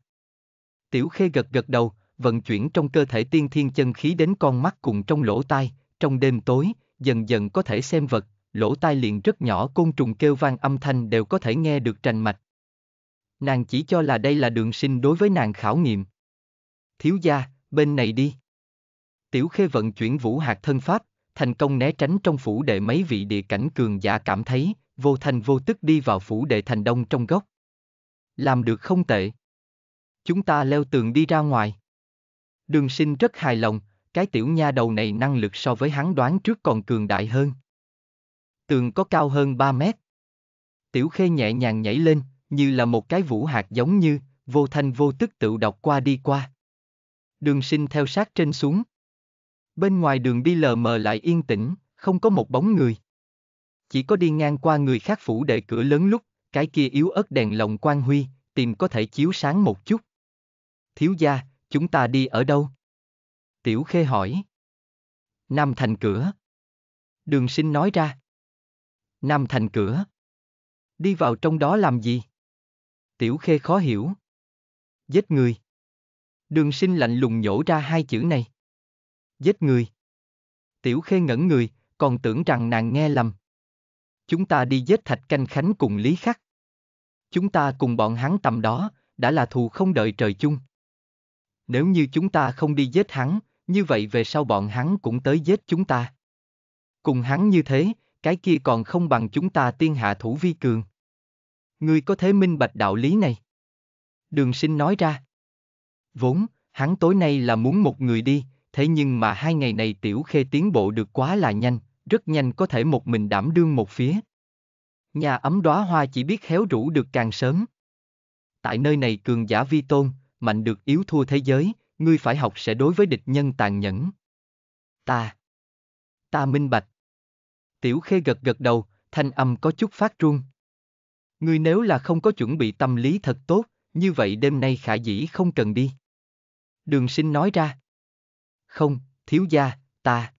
Tiểu Khê gật gật đầu, vận chuyển trong cơ thể tiên thiên chân khí đến con mắt cùng trong lỗ tai, trong đêm tối, dần dần có thể xem vật, lỗ tai liền rất nhỏ côn trùng kêu vang âm thanh đều có thể nghe được trành mạch. Nàng chỉ cho là đây là đường sinh đối với nàng khảo nghiệm thiếu gia, bên này đi. Tiểu khê vận chuyển vũ hạt thân pháp, thành công né tránh trong phủ đệ mấy vị địa cảnh cường giả cảm thấy, vô thành vô tức đi vào phủ đệ thành đông trong góc. Làm được không tệ. Chúng ta leo tường đi ra ngoài. Đường sinh rất hài lòng, cái tiểu nha đầu này năng lực so với hắn đoán trước còn cường đại hơn. Tường có cao hơn 3 mét. Tiểu khê nhẹ nhàng nhảy lên, như là một cái vũ hạt giống như, vô thanh vô tức tự độc qua đi qua đường sinh theo sát trên xuống. Bên ngoài đường đi lờ mờ lại yên tĩnh, không có một bóng người. Chỉ có đi ngang qua người khác phủ đệ cửa lớn lúc, cái kia yếu ớt đèn lồng quan huy, tìm có thể chiếu sáng một chút. Thiếu gia, chúng ta đi ở đâu? Tiểu Khê hỏi. Nam thành cửa. Đường sinh nói ra. Nam thành cửa. Đi vào trong đó làm gì? Tiểu Khê khó hiểu. Giết người. Đường sinh lạnh lùng nhổ ra hai chữ này. Giết người. Tiểu khê ngẩn người, còn tưởng rằng nàng nghe lầm. Chúng ta đi giết thạch canh khánh cùng Lý Khắc. Chúng ta cùng bọn hắn tầm đó, đã là thù không đợi trời chung. Nếu như chúng ta không đi giết hắn, như vậy về sau bọn hắn cũng tới giết chúng ta. Cùng hắn như thế, cái kia còn không bằng chúng ta tiên hạ thủ vi cường. Ngươi có thể minh bạch đạo lý này. Đường sinh nói ra. Vốn, hắn tối nay là muốn một người đi, thế nhưng mà hai ngày này Tiểu Khê tiến bộ được quá là nhanh, rất nhanh có thể một mình đảm đương một phía. Nhà ấm đóa hoa chỉ biết héo rũ được càng sớm. Tại nơi này cường giả vi tôn, mạnh được yếu thua thế giới, ngươi phải học sẽ đối với địch nhân tàn nhẫn. Ta. Ta minh bạch. Tiểu Khê gật gật đầu, thanh âm có chút phát run. Ngươi nếu là không có chuẩn bị tâm lý thật tốt, như vậy đêm nay khả dĩ không cần đi. Đường sinh nói ra. Không, thiếu gia, ta.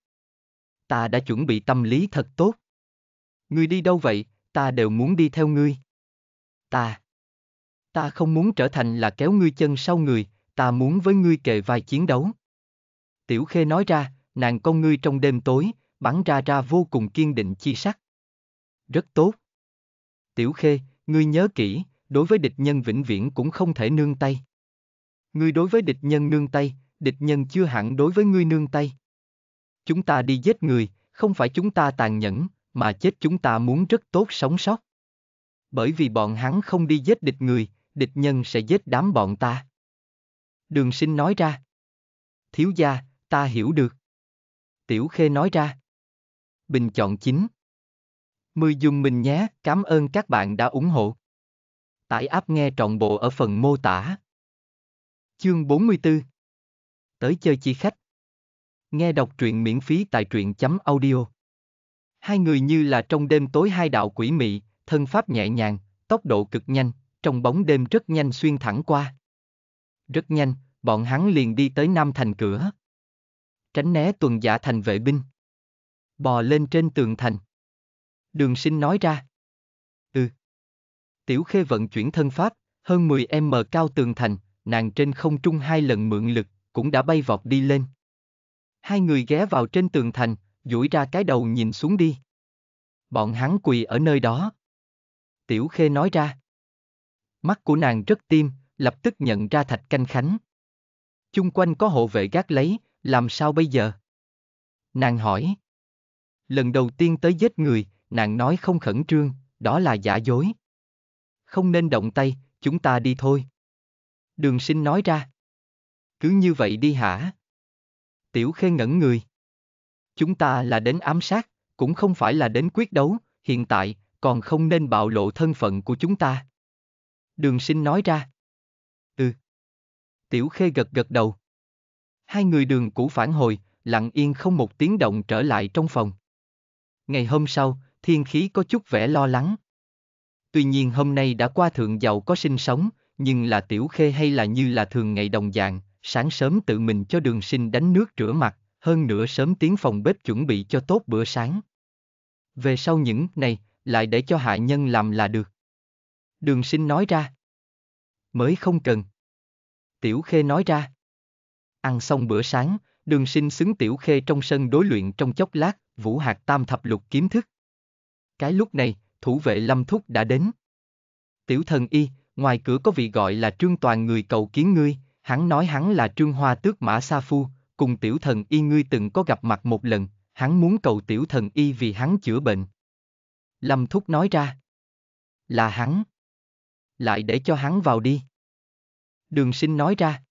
Ta đã chuẩn bị tâm lý thật tốt. Ngươi đi đâu vậy, ta đều muốn đi theo ngươi. Ta. Ta không muốn trở thành là kéo ngươi chân sau người, ta muốn với ngươi kề vai chiến đấu. Tiểu Khê nói ra, nàng con ngươi trong đêm tối, bắn ra ra vô cùng kiên định chi sắc. Rất tốt. Tiểu Khê, ngươi nhớ kỹ, đối với địch nhân vĩnh viễn cũng không thể nương tay ngươi đối với địch nhân nương tay, địch nhân chưa hẳn đối với ngươi nương tay. Chúng ta đi giết người, không phải chúng ta tàn nhẫn, mà chết chúng ta muốn rất tốt sống sót. Bởi vì bọn hắn không đi giết địch người, địch nhân sẽ giết đám bọn ta. Đường sinh nói ra. Thiếu gia, ta hiểu được. Tiểu Khê nói ra. Bình chọn chính. Mười dùng mình nhé, cảm ơn các bạn đã ủng hộ. Tải app nghe trọn bộ ở phần mô tả. Chương 44 Tới chơi chi khách Nghe đọc truyện miễn phí tại truyện chấm audio Hai người như là trong đêm tối hai đạo quỷ mị, thân pháp nhẹ nhàng, tốc độ cực nhanh, trong bóng đêm rất nhanh xuyên thẳng qua. Rất nhanh, bọn hắn liền đi tới Nam Thành cửa. Tránh né tuần giả thành vệ binh. Bò lên trên tường thành. Đường sinh nói ra. Ừ. Tiểu khê vận chuyển thân pháp, hơn 10 m cao tường thành, nàng trên không trung hai lần mượn lực, cũng đã bay vọt đi lên. Hai người ghé vào trên tường thành, duỗi ra cái đầu nhìn xuống đi. Bọn hắn quỳ ở nơi đó. Tiểu Khê nói ra. Mắt của nàng rất tiêm, lập tức nhận ra Thạch Canh Khánh. Chung quanh có hộ vệ gác lấy, làm sao bây giờ? Nàng hỏi. Lần đầu tiên tới giết người, nàng nói không khẩn trương, đó là giả dối. Không nên động tay, chúng ta đi thôi. Đường sinh nói ra. Cứ như vậy đi hả? Tiểu khê ngẩn người. Chúng ta là đến ám sát, cũng không phải là đến quyết đấu, hiện tại, còn không nên bạo lộ thân phận của chúng ta. Đường sinh nói ra. Ừ. Tiểu khê gật gật đầu. Hai người đường cũ phản hồi, lặng yên không một tiếng động trở lại trong phòng. Ngày hôm sau, thiên khí có chút vẻ lo lắng. Tuy nhiên hôm nay đã qua thượng giàu có sinh sống, nhưng là tiểu khê hay là như là thường ngày đồng dạng, sáng sớm tự mình cho đường sinh đánh nước rửa mặt, hơn nữa sớm tiến phòng bếp chuẩn bị cho tốt bữa sáng. Về sau những này, lại để cho hạ nhân làm là được. Đường sinh nói ra. Mới không cần. Tiểu khê nói ra. Ăn xong bữa sáng, đường sinh xứng tiểu khê trong sân đối luyện trong chốc lát, vũ hạt tam thập lục kiếm thức. Cái lúc này, thủ vệ lâm thúc đã đến. Tiểu thần y, ngoài cửa có vị gọi là Trương Toàn người cầu kiến ngươi, hắn nói hắn là Trương Hoa Tước Mã Sa Phu, cùng tiểu thần y ngươi từng có gặp mặt một lần, hắn muốn cầu tiểu thần y vì hắn chữa bệnh. Lâm Thúc nói ra. Là hắn. Lại để cho hắn vào đi. Đường sinh nói ra.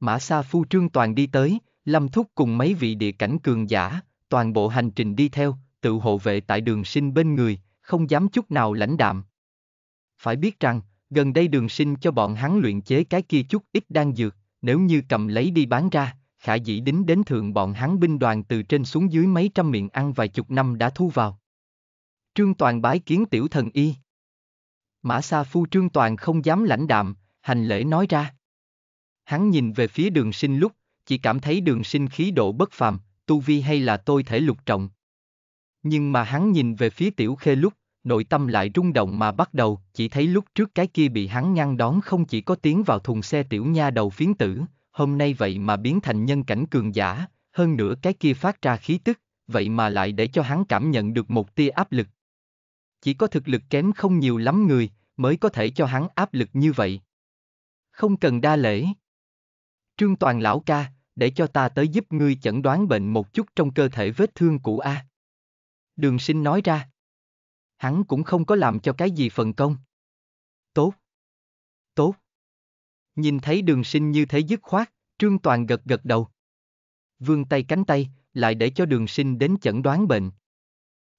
Mã Sa Phu Trương Toàn đi tới, Lâm Thúc cùng mấy vị địa cảnh cường giả, toàn bộ hành trình đi theo, tự hộ vệ tại đường sinh bên người, không dám chút nào lãnh đạm. Phải biết rằng, gần đây đường sinh cho bọn hắn luyện chế cái kia chút ít đan dược, nếu như cầm lấy đi bán ra, khả dĩ đính đến thượng bọn hắn binh đoàn từ trên xuống dưới mấy trăm miệng ăn vài chục năm đã thu vào. Trương Toàn bái kiến tiểu thần y. Mã Sa Phu Trương Toàn không dám lãnh đạm, hành lễ nói ra. Hắn nhìn về phía đường sinh lúc, chỉ cảm thấy đường sinh khí độ bất phàm, tu vi hay là tôi thể lục trọng. Nhưng mà hắn nhìn về phía tiểu khê lúc, nội tâm lại rung động mà bắt đầu, chỉ thấy lúc trước cái kia bị hắn ngăn đón không chỉ có tiếng vào thùng xe tiểu nha đầu phiến tử, hôm nay vậy mà biến thành nhân cảnh cường giả, hơn nữa cái kia phát ra khí tức, vậy mà lại để cho hắn cảm nhận được một tia áp lực. Chỉ có thực lực kém không nhiều lắm người, mới có thể cho hắn áp lực như vậy. Không cần đa lễ. Trương Toàn lão ca, để cho ta tới giúp ngươi chẩn đoán bệnh một chút trong cơ thể vết thương cũ A. Đường sinh nói ra hắn cũng không có làm cho cái gì phần công. Tốt. Tốt. Nhìn thấy đường sinh như thế dứt khoát, Trương Toàn gật gật đầu. Vương tay cánh tay, lại để cho đường sinh đến chẩn đoán bệnh.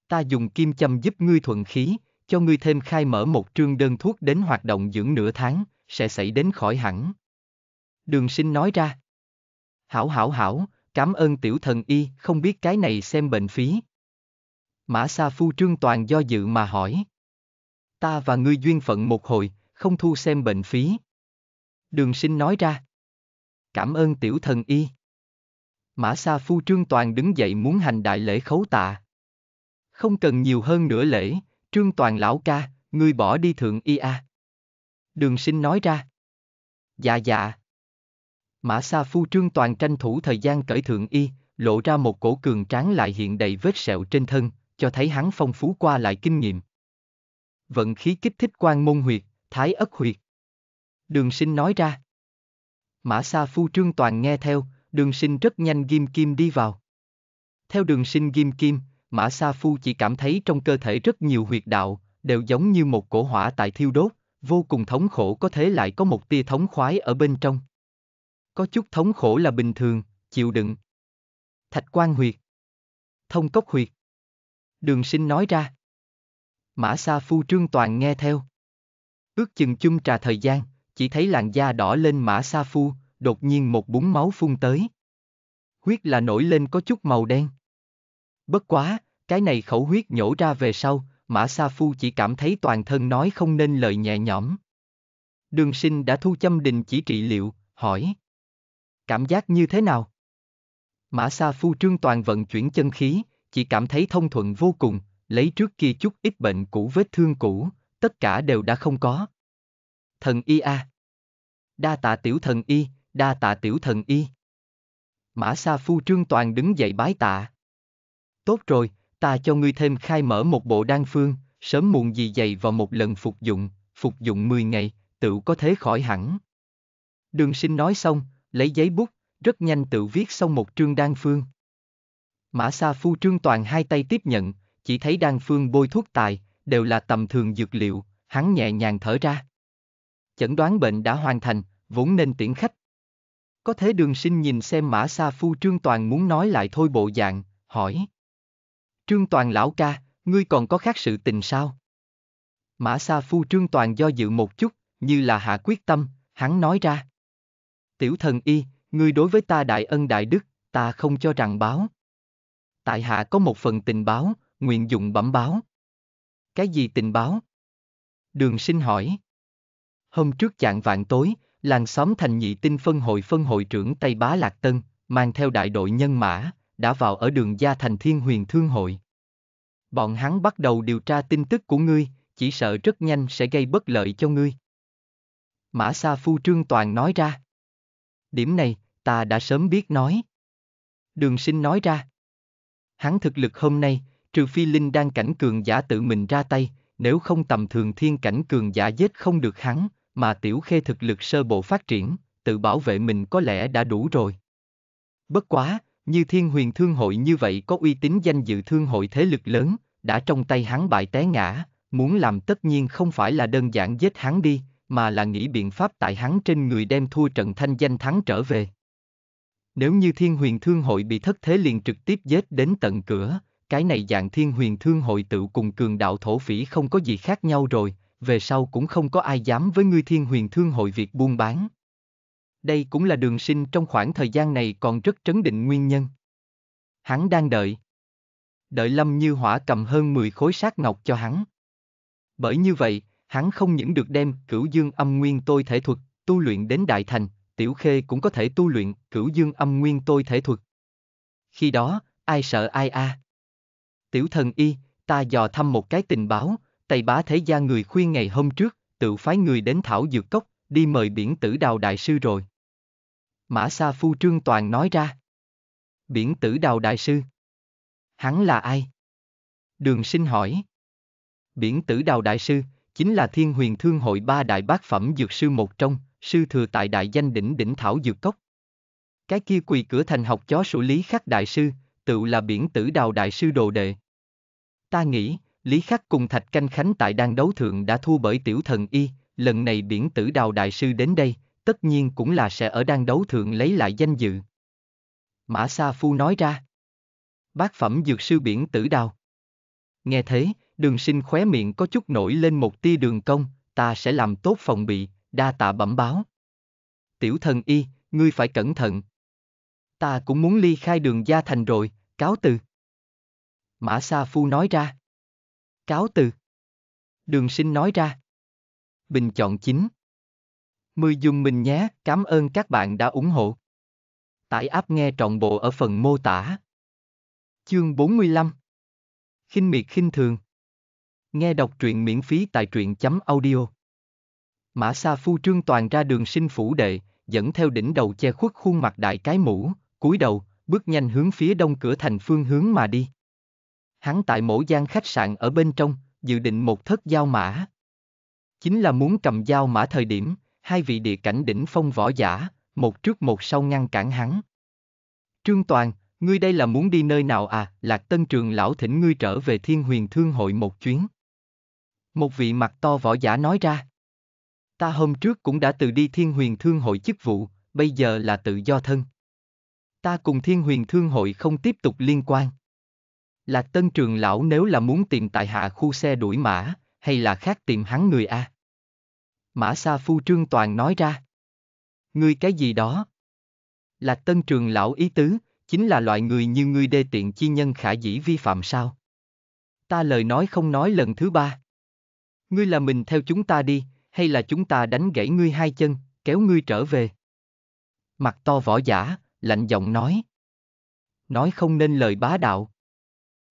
Ta dùng kim châm giúp ngươi thuận khí, cho ngươi thêm khai mở một trương đơn thuốc đến hoạt động dưỡng nửa tháng, sẽ xảy đến khỏi hẳn. Đường sinh nói ra. Hảo hảo hảo, cảm ơn tiểu thần y, không biết cái này xem bệnh phí. Mã Sa Phu Trương Toàn do dự mà hỏi. Ta và ngươi duyên phận một hồi, không thu xem bệnh phí. Đường sinh nói ra. Cảm ơn tiểu thần y. Mã Sa Phu Trương Toàn đứng dậy muốn hành đại lễ khấu tạ. Không cần nhiều hơn nữa lễ, Trương Toàn lão ca, ngươi bỏ đi thượng y a. Đường sinh nói ra. Dạ dạ. Mã Sa Phu Trương Toàn tranh thủ thời gian cởi thượng y, lộ ra một cổ cường tráng lại hiện đầy vết sẹo trên thân, cho thấy hắn phong phú qua lại kinh nghiệm. Vận khí kích thích quan môn huyệt, thái ất huyệt. Đường sinh nói ra. Mã Sa Phu Trương Toàn nghe theo, đường sinh rất nhanh ghim kim đi vào. Theo đường sinh ghim kim, Mã Sa Phu chỉ cảm thấy trong cơ thể rất nhiều huyệt đạo, đều giống như một cổ hỏa tại thiêu đốt, vô cùng thống khổ có thế lại có một tia thống khoái ở bên trong. Có chút thống khổ là bình thường, chịu đựng. Thạch quan huyệt. Thông cốc huyệt. Đường sinh nói ra. Mã Sa Phu Trương Toàn nghe theo. Ước chừng chung trà thời gian, chỉ thấy làn da đỏ lên Mã Sa Phu, đột nhiên một búng máu phun tới. Huyết là nổi lên có chút màu đen. Bất quá, cái này khẩu huyết nhổ ra về sau, Mã Sa Phu chỉ cảm thấy toàn thân nói không nên lời nhẹ nhõm. Đường sinh đã thu châm đình chỉ trị liệu, hỏi. Cảm giác như thế nào? Mã Sa Phu Trương Toàn vận chuyển chân khí, chỉ cảm thấy thông thuận vô cùng, lấy trước kia chút ít bệnh cũ vết thương cũ, tất cả đều đã không có. Thần y a. À. Đa tạ tiểu thần y, đa tạ tiểu thần y. Mã Sa Phu Trương Toàn đứng dậy bái tạ. Tốt rồi, ta cho ngươi thêm khai mở một bộ đan phương, sớm muộn gì dày vào một lần phục dụng, phục dụng 10 ngày, tự có thế khỏi hẳn. Đường sinh nói xong, lấy giấy bút, rất nhanh tự viết xong một trương đan phương. Mã Sa Phu Trương Toàn hai tay tiếp nhận, chỉ thấy đan phương bôi thuốc tài, đều là tầm thường dược liệu, hắn nhẹ nhàng thở ra. Chẩn đoán bệnh đã hoàn thành, vốn nên tiễn khách. Có thế đường sinh nhìn xem Mã Sa Phu Trương Toàn muốn nói lại thôi bộ dạng, hỏi. Trương Toàn lão ca, ngươi còn có khác sự tình sao? Mã Sa Phu Trương Toàn do dự một chút, như là hạ quyết tâm, hắn nói ra. Tiểu thần y, ngươi đối với ta đại ân đại đức, ta không cho rằng báo tại hạ có một phần tình báo, nguyện dụng bẩm báo. Cái gì tình báo? Đường sinh hỏi. Hôm trước chạng vạn tối, làng xóm thành nhị tinh phân hội phân hội trưởng Tây Bá Lạc Tân, mang theo đại đội nhân mã, đã vào ở đường Gia Thành Thiên Huyền Thương Hội. Bọn hắn bắt đầu điều tra tin tức của ngươi, chỉ sợ rất nhanh sẽ gây bất lợi cho ngươi. Mã Sa Phu Trương Toàn nói ra. Điểm này, ta đã sớm biết nói. Đường sinh nói ra hắn thực lực hôm nay, trừ phi linh đang cảnh cường giả tự mình ra tay, nếu không tầm thường thiên cảnh cường giả giết không được hắn, mà tiểu khê thực lực sơ bộ phát triển, tự bảo vệ mình có lẽ đã đủ rồi. Bất quá, như thiên huyền thương hội như vậy có uy tín danh dự thương hội thế lực lớn, đã trong tay hắn bại té ngã, muốn làm tất nhiên không phải là đơn giản giết hắn đi, mà là nghĩ biện pháp tại hắn trên người đem thua trận thanh danh thắng trở về. Nếu như thiên huyền thương hội bị thất thế liền trực tiếp giết đến tận cửa, cái này dạng thiên huyền thương hội tự cùng cường đạo thổ phỉ không có gì khác nhau rồi, về sau cũng không có ai dám với ngươi thiên huyền thương hội việc buôn bán. Đây cũng là đường sinh trong khoảng thời gian này còn rất trấn định nguyên nhân. Hắn đang đợi. Đợi Lâm Như Hỏa cầm hơn 10 khối sát ngọc cho hắn. Bởi như vậy, hắn không những được đem cửu dương âm nguyên tôi thể thuật, tu luyện đến đại thành, Tiểu Khê cũng có thể tu luyện cửu dương âm nguyên tôi thể thuật. Khi đó, ai sợ ai a? À? Tiểu thần y, ta dò thăm một cái tình báo, Tây bá thế gia người khuyên ngày hôm trước, tự phái người đến Thảo Dược Cốc, đi mời biển tử đào đại sư rồi. Mã Sa Phu Trương Toàn nói ra. Biển tử đào đại sư. Hắn là ai? Đường sinh hỏi. Biển tử đào đại sư, chính là thiên huyền thương hội ba đại bác phẩm dược sư một trong, sư thừa tại đại danh đỉnh đỉnh Thảo Dược Cốc. Cái kia quỳ cửa thành học chó sổ Lý Khắc Đại Sư, tự là biển tử đào Đại Sư Đồ Đệ. Ta nghĩ, Lý Khắc cùng Thạch Canh Khánh tại đang đấu thượng đã thua bởi tiểu thần y, lần này biển tử đào Đại Sư đến đây, tất nhiên cũng là sẽ ở đang đấu thượng lấy lại danh dự. Mã Sa Phu nói ra. Bác phẩm dược sư biển tử đào. Nghe thế, đường sinh khóe miệng có chút nổi lên một tia đường công, ta sẽ làm tốt phòng bị, đa tạ bẩm báo. Tiểu thần y, ngươi phải cẩn thận. Ta cũng muốn ly khai đường gia thành rồi, cáo từ. Mã Sa Phu nói ra. Cáo từ. Đường sinh nói ra. Bình chọn chính. Mười dùng mình nhé, cảm ơn các bạn đã ủng hộ. Tải app nghe trọn bộ ở phần mô tả. Chương 45 khinh miệt khinh thường. Nghe đọc truyện miễn phí tại truyện.audio. chấm Mã Sa Phu trương toàn ra đường sinh phủ đệ, dẫn theo đỉnh đầu che khuất khuôn mặt đại cái mũ, cúi đầu, bước nhanh hướng phía đông cửa thành phương hướng mà đi. Hắn tại mỗi gian khách sạn ở bên trong, dự định một thất giao mã. Chính là muốn cầm dao mã thời điểm, hai vị địa cảnh đỉnh phong võ giả, một trước một sau ngăn cản hắn. Trương Toàn, ngươi đây là muốn đi nơi nào à? Lạc Tân Trường lão thỉnh ngươi trở về Thiên Huyền Thương hội một chuyến. Một vị mặt to võ giả nói ra. Ta hôm trước cũng đã từ đi Thiên Huyền Thương Hội chức vụ, bây giờ là tự do thân. Ta cùng Thiên Huyền Thương Hội không tiếp tục liên quan. Lạc Tân Trường Lão nếu là muốn tìm tại hạ khu xe đuổi mã, hay là khác tìm hắn người A. Mã Sa Phu Trương Toàn nói ra. Ngươi cái gì đó? Lạc Tân Trường Lão ý tứ, chính là loại người như ngươi đê tiện chi nhân khả dĩ vi phạm sao? Ta lời nói không nói lần thứ ba. Ngươi là mình theo chúng ta đi, hay là chúng ta đánh gãy ngươi hai chân, kéo ngươi trở về. Mặt to võ giả, lạnh giọng nói. Nói không nên lời bá đạo.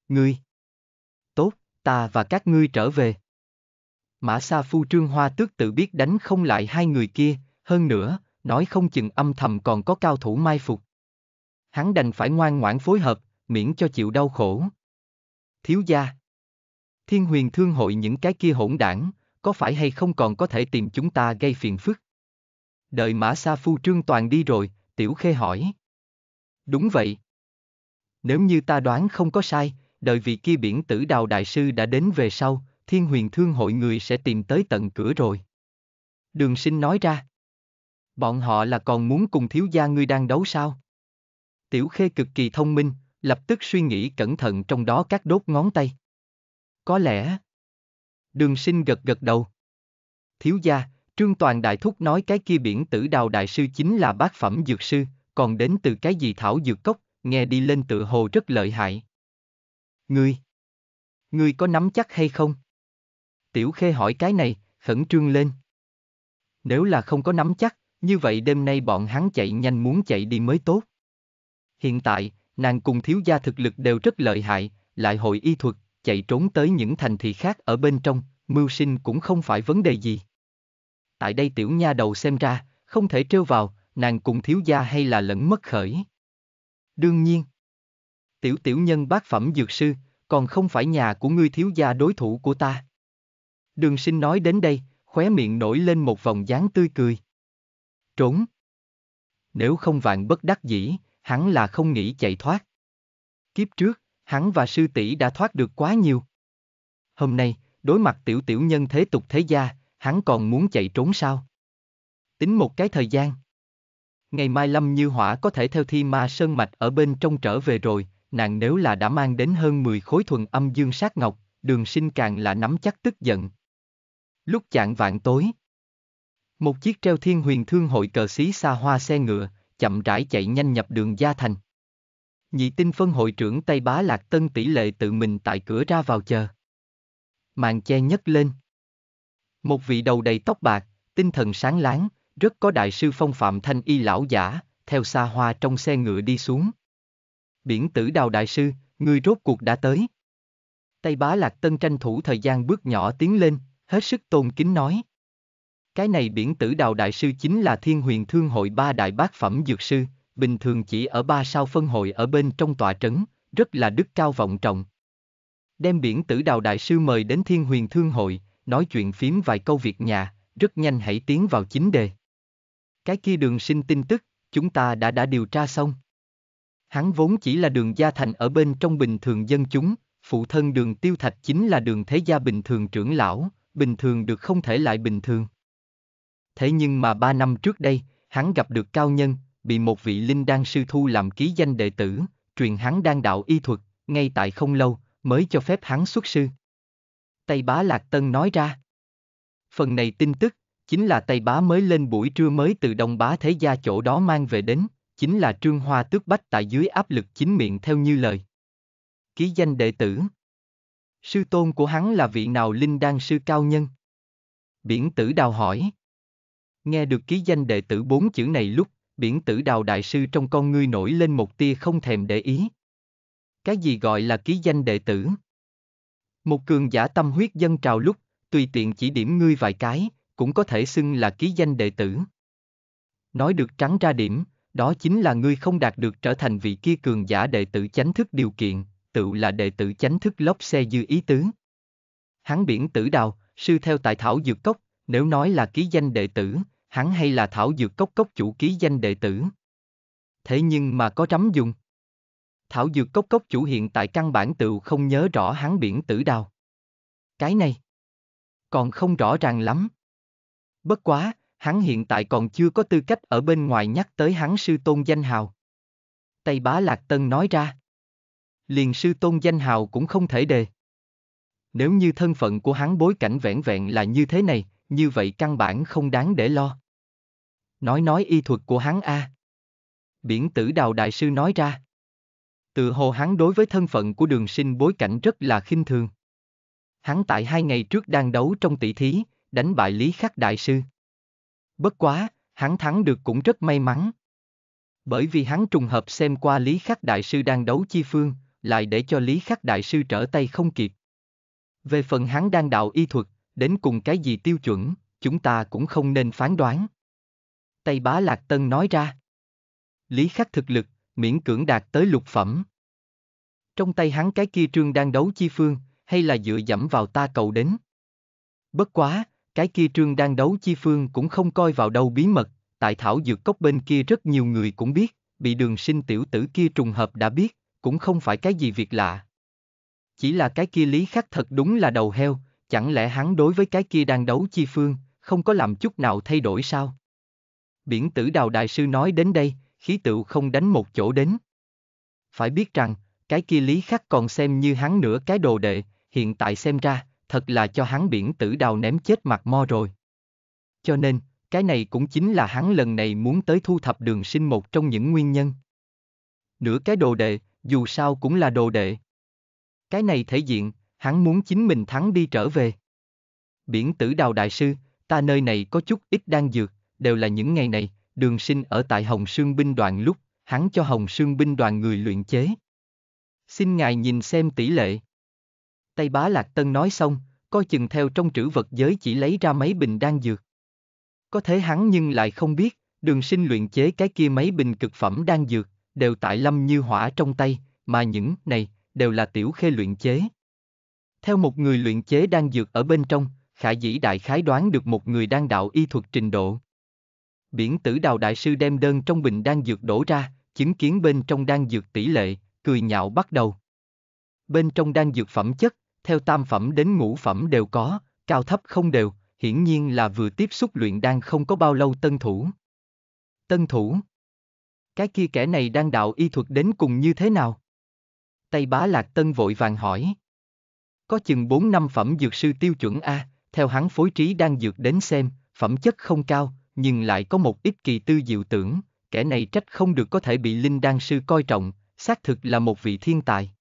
Ngươi. Tốt, ta và các ngươi trở về. Mã Sa Phu Trương Hoa tước tự biết đánh không lại hai người kia, hơn nữa, nói không chừng âm thầm còn có cao thủ mai phục. Hắn đành phải ngoan ngoãn phối hợp, miễn cho chịu đau khổ. Thiếu gia. Thiên huyền thương hội những cái kia hỗn đảng, có phải hay không còn có thể tìm chúng ta gây phiền phức? Đợi Mã Sa Phu Trương Toàn đi rồi, Tiểu Khê hỏi. Đúng vậy. Nếu như ta đoán không có sai, đợi vị kia biển tử đào đại sư đã đến về sau, thiên huyền thương hội người sẽ tìm tới tận cửa rồi. Đường sinh nói ra. Bọn họ là còn muốn cùng thiếu gia ngươi đang đấu sao? Tiểu Khê cực kỳ thông minh, lập tức suy nghĩ cẩn thận trong đó các đốt ngón tay. Có lẽ, Đường sinh gật gật đầu. Thiếu gia, Trương Toàn Đại Thúc nói cái kia biển tử đào đại sư chính là bác phẩm dược sư, còn đến từ cái gì thảo dược cốc, nghe đi lên tự hồ rất lợi hại. Ngươi, ngươi có nắm chắc hay không? Tiểu Khê hỏi cái này, khẩn trương lên. Nếu là không có nắm chắc, như vậy đêm nay bọn hắn chạy nhanh muốn chạy đi mới tốt. Hiện tại, nàng cùng thiếu gia thực lực đều rất lợi hại, lại hội y thuật, chạy trốn tới những thành thị khác ở bên trong, mưu sinh cũng không phải vấn đề gì. Tại đây tiểu nha đầu xem ra, không thể trêu vào, nàng cùng thiếu gia hay là lẫn mất khởi. Đương nhiên, tiểu tiểu nhân bác phẩm dược sư, còn không phải nhà của ngươi thiếu gia đối thủ của ta. Đường sinh nói đến đây, khóe miệng nổi lên một vòng dáng tươi cười. Trốn. Nếu không vạn bất đắc dĩ, hắn là không nghĩ chạy thoát. Kiếp trước, hắn và sư tỷ đã thoát được quá nhiều. Hôm nay, đối mặt tiểu tiểu nhân thế tục thế gia, hắn còn muốn chạy trốn sao? Tính một cái thời gian. Ngày mai Lâm Như Hỏa có thể theo thi ma sơn mạch ở bên trong trở về rồi, nàng nếu là đã mang đến hơn 10 khối thuần âm dương sát ngọc, đường sinh càng là nắm chắc tức giận. Lúc chạng vạn tối, một chiếc treo thiên huyền thương hội cờ xí xa hoa xe ngựa, chậm rãi chạy nhanh nhập đường Gia Thành. Nhị tinh phân hội trưởng Tây Bá Lạc Tân tỷ lệ tự mình tại cửa ra vào chờ. Màn che nhấc lên. Một vị đầu đầy tóc bạc, tinh thần sáng láng, rất có đại sư phong phạm thanh y lão giả, theo xa hoa trong xe ngựa đi xuống. Biển tử đào đại sư, người rốt cuộc đã tới. Tây bá lạc tân tranh thủ thời gian bước nhỏ tiến lên, hết sức tôn kính nói. Cái này biển tử đào đại sư chính là thiên huyền thương hội ba đại bác phẩm dược sư, bình thường chỉ ở ba sao phân hội ở bên trong tòa trấn, rất là đức cao vọng trọng. Đem biển tử đào đại sư mời đến thiên huyền thương hội, nói chuyện phiếm vài câu việc nhà, rất nhanh hãy tiến vào chính đề. Cái kia đường sinh tin tức, chúng ta đã đã điều tra xong. Hắn vốn chỉ là đường gia thành ở bên trong bình thường dân chúng, phụ thân đường tiêu thạch chính là đường thế gia bình thường trưởng lão, bình thường được không thể lại bình thường. Thế nhưng mà ba năm trước đây, hắn gặp được cao nhân, bị một vị linh đan sư thu làm ký danh đệ tử, truyền hắn đan đạo y thuật, ngay tại không lâu, mới cho phép hắn xuất sư. Tây bá Lạc Tân nói ra. Phần này tin tức, chính là Tây bá mới lên buổi trưa mới từ Đông bá thế gia chỗ đó mang về đến, chính là Trương Hoa tước bách tại dưới áp lực chính miệng theo như lời. Ký danh đệ tử Sư tôn của hắn là vị nào linh đan sư cao nhân? Biển tử đào hỏi Nghe được ký danh đệ tử bốn chữ này lúc Biển tử đào đại sư trong con ngươi nổi lên một tia không thèm để ý. Cái gì gọi là ký danh đệ tử? Một cường giả tâm huyết dân trào lúc, tùy tiện chỉ điểm ngươi vài cái, cũng có thể xưng là ký danh đệ tử. Nói được trắng ra điểm, đó chính là ngươi không đạt được trở thành vị kia cường giả đệ tử chánh thức điều kiện, tự là đệ tử chánh thức lóc xe dư ý tứ. Hắn biển tử đào, sư theo tại Thảo Dược Cốc, nếu nói là ký danh đệ tử, hắn hay là thảo dược cốc cốc chủ ký danh đệ tử. Thế nhưng mà có trắm dùng. Thảo dược cốc cốc chủ hiện tại căn bản tự không nhớ rõ hắn biển tử đào. Cái này còn không rõ ràng lắm. Bất quá, hắn hiện tại còn chưa có tư cách ở bên ngoài nhắc tới hắn sư tôn danh hào. Tây bá Lạc Tân nói ra. Liền sư tôn danh hào cũng không thể đề. Nếu như thân phận của hắn bối cảnh vẹn vẹn là như thế này, như vậy căn bản không đáng để lo. Nói nói y thuật của hắn a. À. Biển tử đào đại sư nói ra. Tự hồ hắn đối với thân phận của đường sinh bối cảnh rất là khinh thường. Hắn tại hai ngày trước đang đấu trong tỷ thí, đánh bại Lý Khắc Đại Sư. Bất quá, hắn thắng được cũng rất may mắn. Bởi vì hắn trùng hợp xem qua Lý Khắc Đại Sư đang đấu chi phương, lại để cho Lý Khắc Đại Sư trở tay không kịp. Về phần hắn đang đạo y thuật, đến cùng cái gì tiêu chuẩn, chúng ta cũng không nên phán đoán. Tây Bá Lạc Tân nói ra. Lý khắc thực lực, miễn cưỡng đạt tới lục phẩm. Trong tay hắn cái kia trương đang đấu chi phương, hay là dựa dẫm vào ta cầu đến. Bất quá, cái kia trương đang đấu chi phương cũng không coi vào đâu bí mật, tại thảo dược cốc bên kia rất nhiều người cũng biết, bị đường sinh tiểu tử kia trùng hợp đã biết, cũng không phải cái gì việc lạ. Chỉ là cái kia lý khắc thật đúng là đầu heo, chẳng lẽ hắn đối với cái kia đang đấu chi phương, không có làm chút nào thay đổi sao? biển tử đào đại sư nói đến đây, khí tựu không đánh một chỗ đến. Phải biết rằng, cái kia lý khắc còn xem như hắn nửa cái đồ đệ, hiện tại xem ra, thật là cho hắn biển tử đào ném chết mặt mo rồi. Cho nên, cái này cũng chính là hắn lần này muốn tới thu thập đường sinh một trong những nguyên nhân. Nửa cái đồ đệ, dù sao cũng là đồ đệ. Cái này thể diện, hắn muốn chính mình thắng đi trở về. Biển tử đào đại sư, ta nơi này có chút ít đang dược, đều là những ngày này, đường sinh ở tại Hồng Sương Binh Đoàn lúc, hắn cho Hồng Sương Binh Đoàn người luyện chế. Xin ngài nhìn xem tỷ lệ. Tây bá Lạc Tân nói xong, coi chừng theo trong trữ vật giới chỉ lấy ra mấy bình đan dược. Có thế hắn nhưng lại không biết, đường sinh luyện chế cái kia mấy bình cực phẩm đan dược, đều tại lâm như hỏa trong tay, mà những này, đều là tiểu khê luyện chế. Theo một người luyện chế đan dược ở bên trong, khả dĩ đại khái đoán được một người đang đạo y thuật trình độ. Biển tử đào đại sư đem đơn trong bình đang dược đổ ra, chứng kiến bên trong đang dược tỷ lệ, cười nhạo bắt đầu. Bên trong đang dược phẩm chất, theo tam phẩm đến ngũ phẩm đều có, cao thấp không đều, hiển nhiên là vừa tiếp xúc luyện đan không có bao lâu tân thủ. Tân thủ. Cái kia kẻ này đang đạo y thuật đến cùng như thế nào? Tây bá lạc tân vội vàng hỏi. Có chừng 4 năm phẩm dược sư tiêu chuẩn A, theo hắn phối trí đang dược đến xem, phẩm chất không cao, nhưng lại có một ít kỳ tư diệu tưởng, kẻ này trách không được có thể bị linh đan sư coi trọng, xác thực là một vị thiên tài.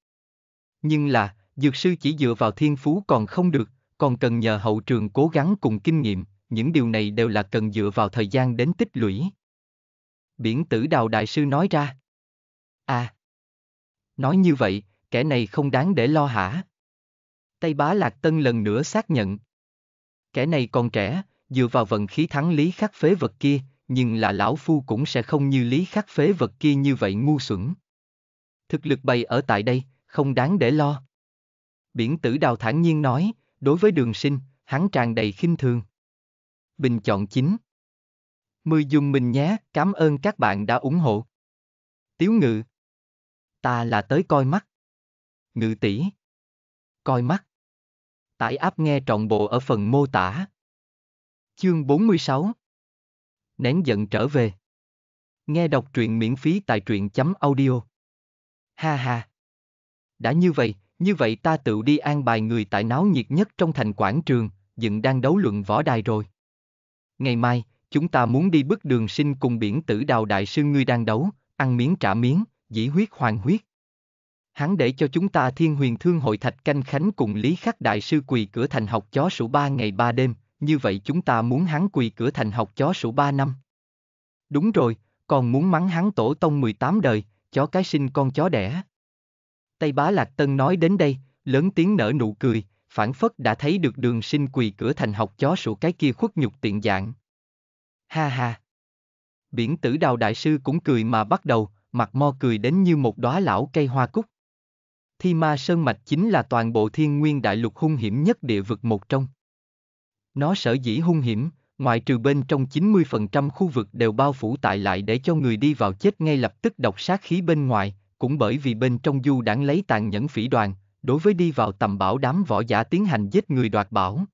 Nhưng là, dược sư chỉ dựa vào thiên phú còn không được, còn cần nhờ hậu trường cố gắng cùng kinh nghiệm, những điều này đều là cần dựa vào thời gian đến tích lũy. Biển tử đào đại sư nói ra. À, nói như vậy, kẻ này không đáng để lo hả? Tây bá lạc tân lần nữa xác nhận. Kẻ này còn trẻ, dựa vào vận khí thắng lý khắc phế vật kia, nhưng là lão phu cũng sẽ không như lý khắc phế vật kia như vậy ngu xuẩn. Thực lực bày ở tại đây, không đáng để lo. Biển tử đào thản nhiên nói, đối với đường sinh, hắn tràn đầy khinh thường. Bình chọn chính. Mười dùng mình nhé, cảm ơn các bạn đã ủng hộ. Tiếu ngự. Ta là tới coi mắt. Ngự tỷ. Coi mắt. Tải áp nghe trọn bộ ở phần mô tả. Chương 46 Nén giận trở về Nghe đọc truyện miễn phí tại truyện chấm audio Ha ha Đã như vậy, như vậy ta tự đi an bài người tại náo nhiệt nhất trong thành quảng trường, dựng đang đấu luận võ đài rồi. Ngày mai, chúng ta muốn đi bức đường sinh cùng biển tử đào đại sư ngươi đang đấu, ăn miếng trả miếng, dĩ huyết hoàng huyết. Hắn để cho chúng ta thiên huyền thương hội thạch canh khánh cùng lý khắc đại sư quỳ cửa thành học chó sủ ba ngày ba đêm, như vậy chúng ta muốn hắn quỳ cửa thành học chó sủ ba năm. Đúng rồi, còn muốn mắng hắn tổ tông 18 đời, chó cái sinh con chó đẻ. Tây bá Lạc Tân nói đến đây, lớn tiếng nở nụ cười, phản phất đã thấy được đường sinh quỳ cửa thành học chó sủ cái kia khuất nhục tiện dạng. Ha ha! Biển tử đào đại sư cũng cười mà bắt đầu, mặt mo cười đến như một đóa lão cây hoa cúc. Thi ma sơn mạch chính là toàn bộ thiên nguyên đại lục hung hiểm nhất địa vực một trong. Nó sở dĩ hung hiểm, ngoại trừ bên trong 90% khu vực đều bao phủ tại lại để cho người đi vào chết ngay lập tức độc sát khí bên ngoài, cũng bởi vì bên trong du đảng lấy tàn nhẫn phỉ đoàn, đối với đi vào tầm bảo đám võ giả tiến hành giết người đoạt bảo.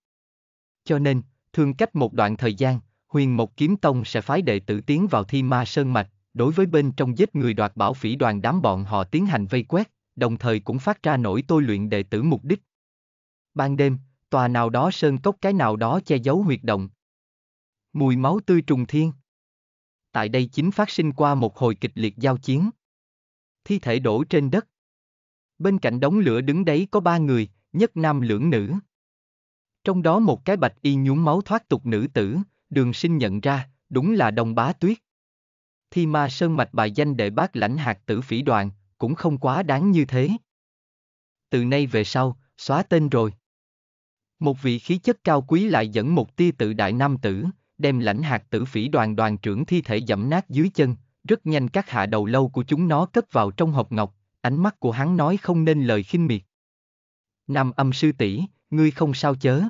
Cho nên, thường cách một đoạn thời gian, huyền một kiếm tông sẽ phái đệ tử tiến vào thi ma sơn mạch, đối với bên trong giết người đoạt bảo phỉ đoàn đám bọn họ tiến hành vây quét, đồng thời cũng phát ra nổi tôi luyện đệ tử mục đích. Ban đêm, tòa nào đó sơn cốc cái nào đó che giấu huyệt động. Mùi máu tươi trùng thiên. Tại đây chính phát sinh qua một hồi kịch liệt giao chiến. Thi thể đổ trên đất. Bên cạnh đống lửa đứng đấy có ba người, nhất nam lưỡng nữ. Trong đó một cái bạch y nhuốm máu thoát tục nữ tử, đường sinh nhận ra, đúng là đồng bá tuyết. Thi ma sơn mạch bài danh đệ bác lãnh hạt tử phỉ đoàn, cũng không quá đáng như thế. Từ nay về sau, xóa tên rồi. Một vị khí chất cao quý lại dẫn một tia tự đại nam tử, đem lãnh hạt tử phỉ đoàn đoàn trưởng thi thể dẫm nát dưới chân, rất nhanh các hạ đầu lâu của chúng nó cất vào trong hộp ngọc, ánh mắt của hắn nói không nên lời khinh miệt. Nam âm sư tỷ, ngươi không sao chớ.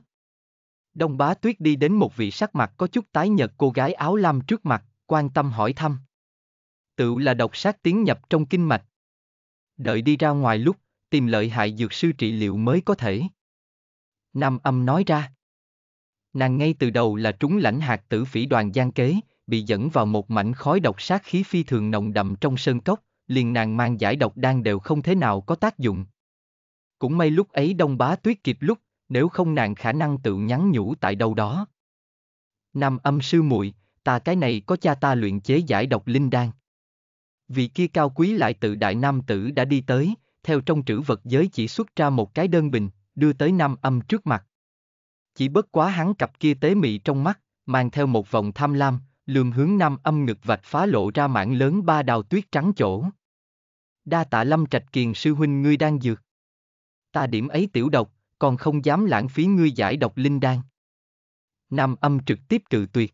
Đông bá tuyết đi đến một vị sắc mặt có chút tái nhợt cô gái áo lam trước mặt, quan tâm hỏi thăm. Tự là độc sát tiến nhập trong kinh mạch. Đợi đi ra ngoài lúc, tìm lợi hại dược sư trị liệu mới có thể. Nam âm nói ra. Nàng ngay từ đầu là trúng lãnh hạt tử phỉ đoàn gian kế, bị dẫn vào một mảnh khói độc sát khí phi thường nồng đậm trong sơn cốc, liền nàng mang giải độc đan đều không thế nào có tác dụng. Cũng may lúc ấy đông bá tuyết kịp lúc, nếu không nàng khả năng tự nhắn nhủ tại đâu đó. Nam âm sư muội, ta cái này có cha ta luyện chế giải độc linh đan. Vị kia cao quý lại tự đại nam tử đã đi tới, theo trong trữ vật giới chỉ xuất ra một cái đơn bình, đưa tới nam âm trước mặt. Chỉ bất quá hắn cặp kia tế mị trong mắt, mang theo một vòng tham lam, lườm hướng nam âm ngực vạch phá lộ ra mảng lớn ba đào tuyết trắng chỗ. Đa tạ lâm trạch kiền sư huynh ngươi đang dược. Ta điểm ấy tiểu độc, còn không dám lãng phí ngươi giải độc linh đan. Nam âm trực tiếp cự tuyệt.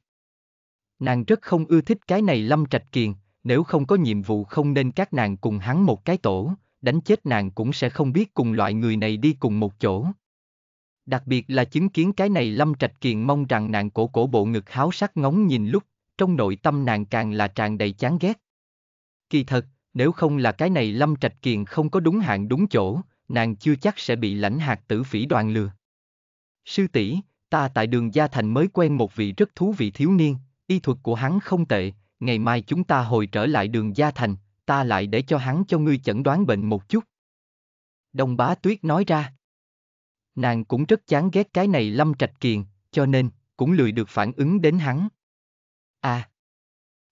Nàng rất không ưa thích cái này lâm trạch kiền, nếu không có nhiệm vụ không nên các nàng cùng hắn một cái tổ, đánh chết nàng cũng sẽ không biết cùng loại người này đi cùng một chỗ. Đặc biệt là chứng kiến cái này Lâm Trạch Kiền mong rằng nàng cổ cổ bộ ngực háo sắc ngóng nhìn lúc, trong nội tâm nàng càng là tràn đầy chán ghét. Kỳ thật, nếu không là cái này Lâm Trạch Kiền không có đúng hạn đúng chỗ, nàng chưa chắc sẽ bị lãnh hạt tử phỉ đoàn lừa. Sư tỷ, ta tại đường Gia Thành mới quen một vị rất thú vị thiếu niên, y thuật của hắn không tệ, ngày mai chúng ta hồi trở lại đường Gia Thành, ta lại để cho hắn cho ngươi chẩn đoán bệnh một chút. Đông bá tuyết nói ra. Nàng cũng rất chán ghét cái này lâm trạch kiền, cho nên, cũng lười được phản ứng đến hắn. À,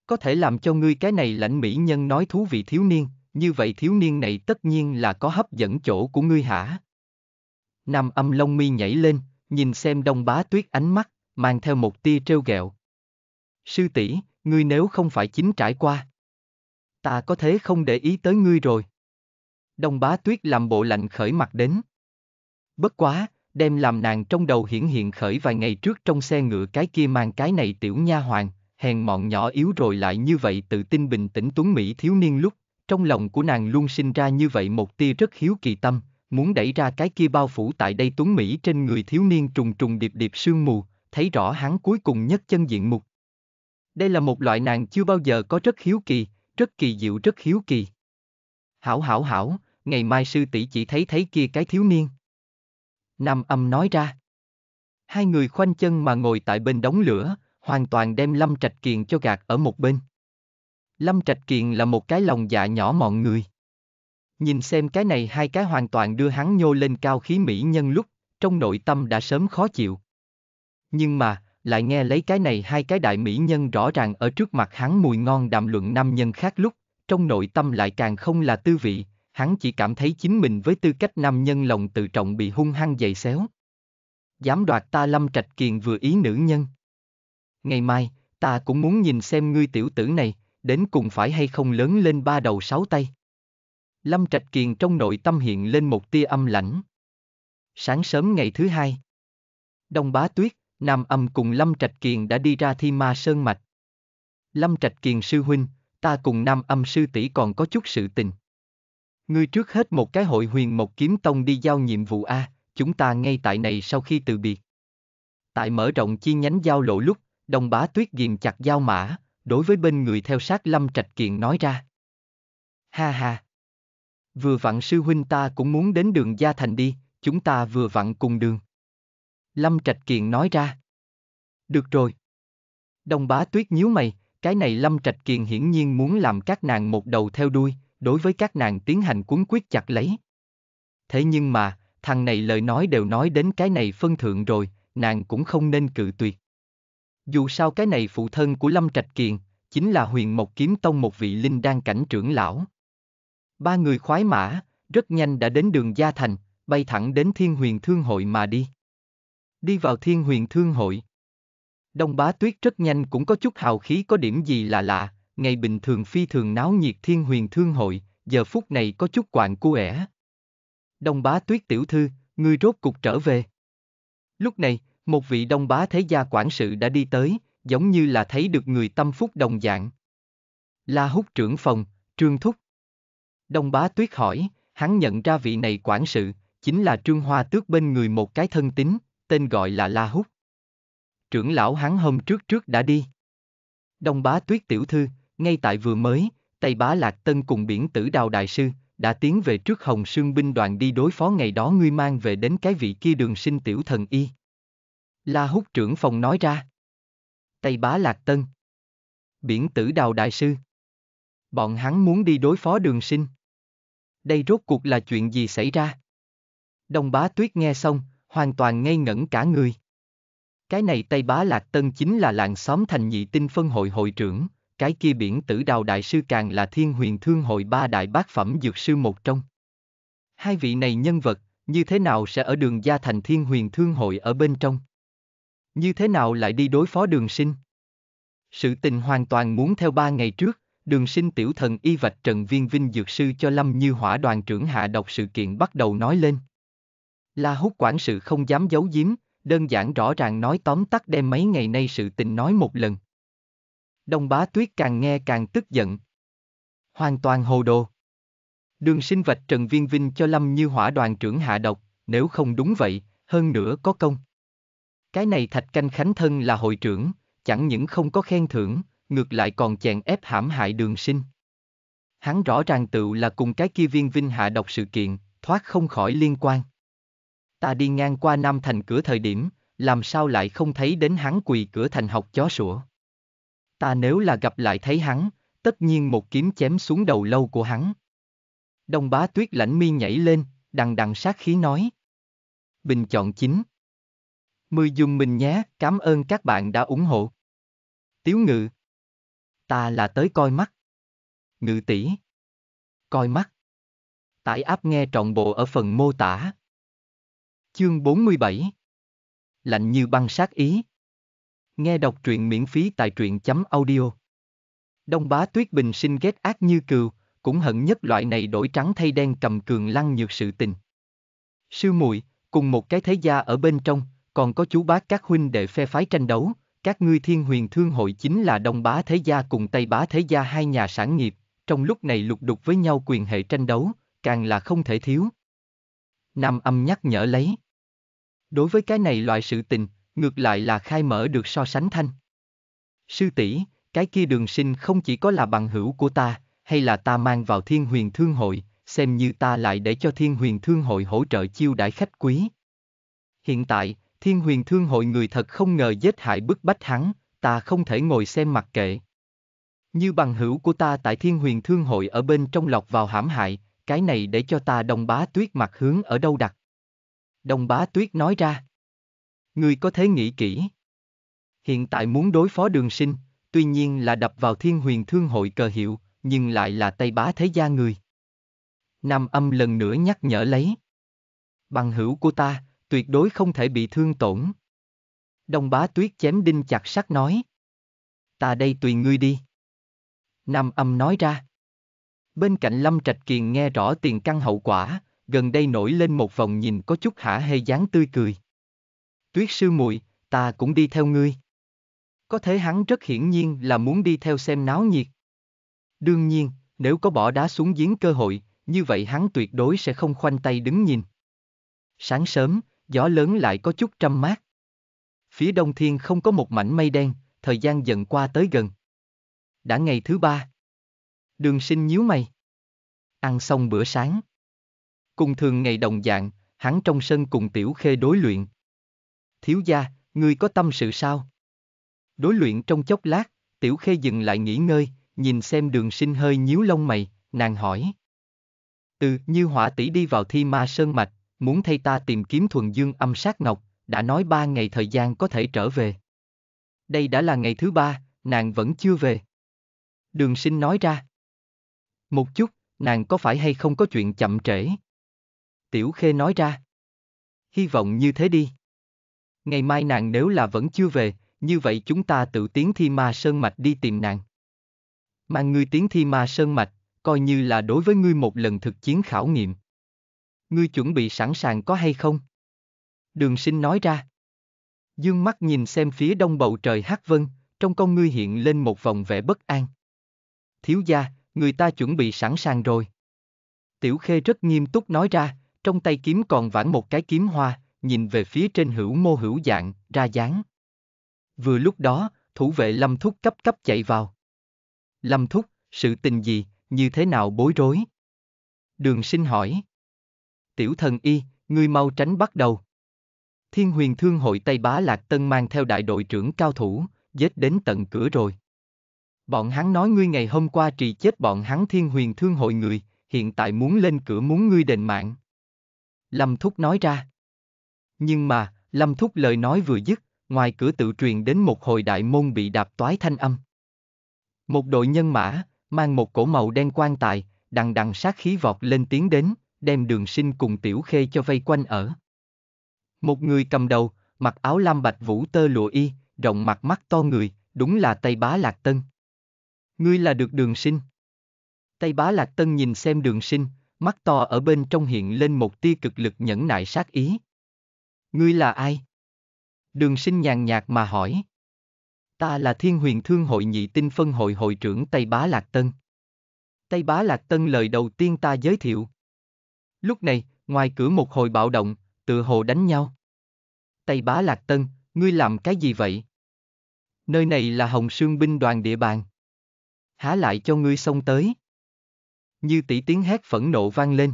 có thể làm cho ngươi cái này lãnh mỹ nhân nói thú vị thiếu niên, như vậy thiếu niên này tất nhiên là có hấp dẫn chỗ của ngươi hả? Nam âm lông mi nhảy lên, nhìn xem đông bá tuyết ánh mắt, mang theo một tia trêu ghẹo. Sư tỷ, ngươi nếu không phải chính trải qua ta có thế không để ý tới ngươi rồi. Đông bá tuyết làm bộ lạnh khởi mặt đến. Bất quá, đem làm nàng trong đầu hiển hiện khởi vài ngày trước trong xe ngựa cái kia mang cái này tiểu nha hoàng, hèn mọn nhỏ yếu rồi lại như vậy tự tin bình tĩnh tuấn Mỹ thiếu niên lúc, trong lòng của nàng luôn sinh ra như vậy một tia rất hiếu kỳ tâm, muốn đẩy ra cái kia bao phủ tại đây tuấn Mỹ trên người thiếu niên trùng trùng điệp điệp sương mù, thấy rõ hắn cuối cùng nhất chân diện mục. Đây là một loại nàng chưa bao giờ có rất hiếu kỳ, rất kỳ diệu rất hiếu kỳ. Hảo hảo hảo, ngày mai sư tỷ chỉ thấy thấy kia cái thiếu niên. Nam âm nói ra. Hai người khoanh chân mà ngồi tại bên đống lửa, hoàn toàn đem Lâm Trạch Kiền cho gạt ở một bên. Lâm Trạch Kiền là một cái lòng dạ nhỏ mọn người. Nhìn xem cái này hai cái hoàn toàn đưa hắn nhô lên cao khí mỹ nhân lúc, trong nội tâm đã sớm khó chịu. Nhưng mà, lại nghe lấy cái này hai cái đại mỹ nhân rõ ràng ở trước mặt hắn mùi ngon đàm luận nam nhân khác lúc, trong nội tâm lại càng không là tư vị, hắn chỉ cảm thấy chính mình với tư cách nam nhân lòng tự trọng bị hung hăng dày xéo. Dám đoạt ta lâm trạch kiền vừa ý nữ nhân. Ngày mai, ta cũng muốn nhìn xem ngươi tiểu tử này, đến cùng phải hay không lớn lên ba đầu sáu tay. Lâm Trạch Kiền trong nội tâm hiện lên một tia âm lãnh. Sáng sớm ngày thứ hai. Đông bá tuyết, Nam Âm cùng Lâm Trạch Kiền đã đi ra Thi Ma Sơn Mạch. Lâm Trạch Kiền sư huynh, ta cùng Nam Âm sư tỷ còn có chút sự tình. Ngươi trước hết một cái hội huyền một kiếm tông đi giao nhiệm vụ A, chúng ta ngay tại này sau khi từ biệt. Tại mở rộng chi nhánh giao lộ lúc, đồng bá tuyết ghiềm chặt giao mã, đối với bên người theo sát Lâm Trạch Kiền nói ra. Ha ha! Vừa vặn sư huynh ta cũng muốn đến đường Gia Thành đi, chúng ta vừa vặn cùng đường. Lâm Trạch Kiền nói ra. Được rồi. Đông bá tuyết nhíu mày, cái này Lâm Trạch Kiền hiển nhiên muốn làm các nàng một đầu theo đuôi, đối với các nàng tiến hành cuốn quyết chặt lấy. Thế nhưng mà, thằng này lời nói đều nói đến cái này phân thượng rồi, nàng cũng không nên cự tuyệt. Dù sao cái này phụ thân của Lâm Trạch Kiền, chính là huyền Mộc Kiếm Tông một vị linh đan cảnh trưởng lão. Ba người khoái mã, rất nhanh đã đến đường Gia Thành, bay thẳng đến Thiên Huyền Thương Hội mà đi đi vào thiên huyền thương hội. Đông bá tuyết rất nhanh cũng có chút hào khí có điểm gì là lạ, ngày bình thường phi thường náo nhiệt thiên huyền thương hội, giờ phút này có chút quạng cu ẻ. Đông bá tuyết tiểu thư, người rốt cục trở về. Lúc này, một vị đông bá thế gia quản sự đã đi tới, giống như là thấy được người tâm phúc đồng dạng. La hút trưởng phòng, trương thúc. Đông bá tuyết hỏi, hắn nhận ra vị này quản sự, chính là trương hoa tước bên người một cái thân tín, tên gọi là La Húc. Trưởng lão hắn hôm trước trước đã đi. Đông bá tuyết tiểu thư, ngay tại vừa mới, Tây bá Lạc Tân cùng biển tử đào đại sư, đã tiến về trước hồng sương binh đoàn đi đối phó ngày đó ngươi mang về đến cái vị kia đường sinh tiểu thần y. La Húc trưởng phòng nói ra. Tây bá Lạc Tân. Biển tử đào đại sư. Bọn hắn muốn đi đối phó đường sinh. Đây rốt cuộc là chuyện gì xảy ra? Đông bá tuyết nghe xong, hoàn toàn ngây ngẩn cả người. Cái này Tây Bá Lạc Tân chính là làng xóm thành nhị tinh phân hội hội trưởng, cái kia biển tử đào đại sư càng là thiên huyền thương hội ba đại bác phẩm dược sư một trong. Hai vị này nhân vật, như thế nào sẽ ở đường gia thành thiên huyền thương hội ở bên trong? Như thế nào lại đi đối phó đường sinh? Sự tình hoàn toàn muốn theo ba ngày trước, đường sinh tiểu thần y vạch Trần Viên Vinh Dược Sư cho Lâm Như Hỏa đoàn trưởng hạ đọc sự kiện bắt đầu nói lên. La Hút quản sự không dám giấu giếm, đơn giản rõ ràng nói tóm tắt đem mấy ngày nay sự tình nói một lần. Đông bá tuyết càng nghe càng tức giận. Hoàn toàn hồ đồ. Đường sinh vạch Trần Viên Vinh cho Lâm Như Hỏa đoàn trưởng hạ độc, nếu không đúng vậy, hơn nữa có công. Cái này Thạch Canh Khánh Thân là hội trưởng, chẳng những không có khen thưởng, ngược lại còn chèn ép hãm hại đường sinh. Hắn rõ ràng tự là cùng cái kia viên vinh hạ độc sự kiện, thoát không khỏi liên quan ta đi ngang qua Nam Thành cửa thời điểm, làm sao lại không thấy đến hắn quỳ cửa thành học chó sủa. Ta nếu là gặp lại thấy hắn, tất nhiên một kiếm chém xuống đầu lâu của hắn. Đông bá tuyết lãnh mi nhảy lên, đằng đằng sát khí nói. Bình chọn chính. Mười dùng mình nhé, cảm ơn các bạn đã ủng hộ. Tiếu ngự. Ta là tới coi mắt. Ngự tỷ. Coi mắt. Tải áp nghe trọn bộ ở phần mô tả. Chương 47 Lạnh như băng sát ý Nghe đọc truyện miễn phí tại truyện chấm audio Đông bá tuyết bình sinh ghét ác như cừu, cũng hận nhất loại này đổi trắng thay đen cầm cường lăng nhược sự tình. Sư muội cùng một cái thế gia ở bên trong, còn có chú bác các huynh đệ phe phái tranh đấu, các ngươi thiên huyền thương hội chính là đông bá thế gia cùng tây bá thế gia hai nhà sản nghiệp, trong lúc này lục đục với nhau quyền hệ tranh đấu, càng là không thể thiếu Nam âm nhắc nhở lấy. Đối với cái này loại sự tình, ngược lại là khai mở được so sánh thanh. Sư tỷ, cái kia đường sinh không chỉ có là bằng hữu của ta, hay là ta mang vào thiên huyền thương hội, xem như ta lại để cho thiên huyền thương hội hỗ trợ chiêu đãi khách quý. Hiện tại, thiên huyền thương hội người thật không ngờ giết hại bức bách hắn, ta không thể ngồi xem mặc kệ. Như bằng hữu của ta tại thiên huyền thương hội ở bên trong lọc vào hãm hại, cái này để cho ta đồng bá tuyết mặt hướng ở đâu đặt. Đồng bá tuyết nói ra. Ngươi có thể nghĩ kỹ. Hiện tại muốn đối phó đường sinh, tuy nhiên là đập vào thiên huyền thương hội cờ hiệu, nhưng lại là Tây Bá Thế Gia người. Nam âm lần nữa nhắc nhở lấy. Bằng hữu của ta, tuyệt đối không thể bị thương tổn. Đồng bá tuyết chém đinh chặt sắt nói. Ta đây tùy ngươi đi. Nam âm nói ra. Bên cạnh Lâm Trạch Kiền nghe rõ tiền căn hậu quả, gần đây nổi lên một vòng nhìn có chút hả hê dáng tươi cười. Tuyết sư muội, ta cũng đi theo ngươi. Có thể hắn rất hiển nhiên là muốn đi theo xem náo nhiệt. Đương nhiên, nếu có bỏ đá xuống giếng cơ hội, như vậy hắn tuyệt đối sẽ không khoanh tay đứng nhìn. Sáng sớm, gió lớn lại có chút trăm mát. Phía đông thiên không có một mảnh mây đen, thời gian dần qua tới gần. Đã ngày thứ ba, Đường sinh nhíu mày. Ăn xong bữa sáng. Cùng thường ngày đồng dạng, hắn trong sân cùng tiểu khê đối luyện. Thiếu gia, ngươi có tâm sự sao? Đối luyện trong chốc lát, tiểu khê dừng lại nghỉ ngơi, nhìn xem đường sinh hơi nhíu lông mày, nàng hỏi. Từ như hỏa tỷ đi vào thi ma sơn mạch, muốn thay ta tìm kiếm thuần dương âm sát ngọc, đã nói ba ngày thời gian có thể trở về. Đây đã là ngày thứ ba, nàng vẫn chưa về. Đường sinh nói ra. Một chút, nàng có phải hay không có chuyện chậm trễ? Tiểu Khê nói ra. Hy vọng như thế đi. Ngày mai nàng nếu là vẫn chưa về, như vậy chúng ta tự tiến thi ma sơn mạch đi tìm nàng. Mang ngươi tiến thi ma sơn mạch, coi như là đối với ngươi một lần thực chiến khảo nghiệm. Ngươi chuẩn bị sẵn sàng có hay không? Đường sinh nói ra. Dương mắt nhìn xem phía đông bầu trời hát vân, trong con ngươi hiện lên một vòng vẻ bất an. Thiếu gia, người ta chuẩn bị sẵn sàng rồi. Tiểu Khê rất nghiêm túc nói ra, trong tay kiếm còn vãn một cái kiếm hoa, nhìn về phía trên hữu mô hữu dạng, ra dáng. Vừa lúc đó, thủ vệ Lâm Thúc cấp cấp chạy vào. Lâm Thúc, sự tình gì, như thế nào bối rối? Đường sinh hỏi. Tiểu thần y, ngươi mau tránh bắt đầu. Thiên huyền thương hội Tây Bá Lạc Tân mang theo đại đội trưởng cao thủ, dết đến tận cửa rồi. Bọn hắn nói ngươi ngày hôm qua trì chết bọn hắn thiên huyền thương hội người, hiện tại muốn lên cửa muốn ngươi đền mạng. Lâm Thúc nói ra. Nhưng mà, Lâm Thúc lời nói vừa dứt, ngoài cửa tự truyền đến một hồi đại môn bị đạp toái thanh âm. Một đội nhân mã, mang một cổ màu đen quan tài, đằng đằng sát khí vọt lên tiến đến, đem đường sinh cùng tiểu khê cho vây quanh ở. Một người cầm đầu, mặc áo lam bạch vũ tơ lụa y, rộng mặt mắt to người, đúng là Tây Bá Lạc Tân. Ngươi là được đường sinh. Tây bá lạc tân nhìn xem đường sinh, mắt to ở bên trong hiện lên một tia cực lực nhẫn nại sát ý. Ngươi là ai? Đường sinh nhàn nhạt mà hỏi. Ta là thiên huyền thương hội nhị tinh phân hội hội trưởng Tây Bá Lạc Tân. Tây Bá Lạc Tân lời đầu tiên ta giới thiệu. Lúc này, ngoài cửa một hồi bạo động, tự hồ đánh nhau. Tây Bá Lạc Tân, ngươi làm cái gì vậy? Nơi này là Hồng Sương binh đoàn địa bàn há lại cho ngươi xông tới. Như tỷ tiếng hét phẫn nộ vang lên.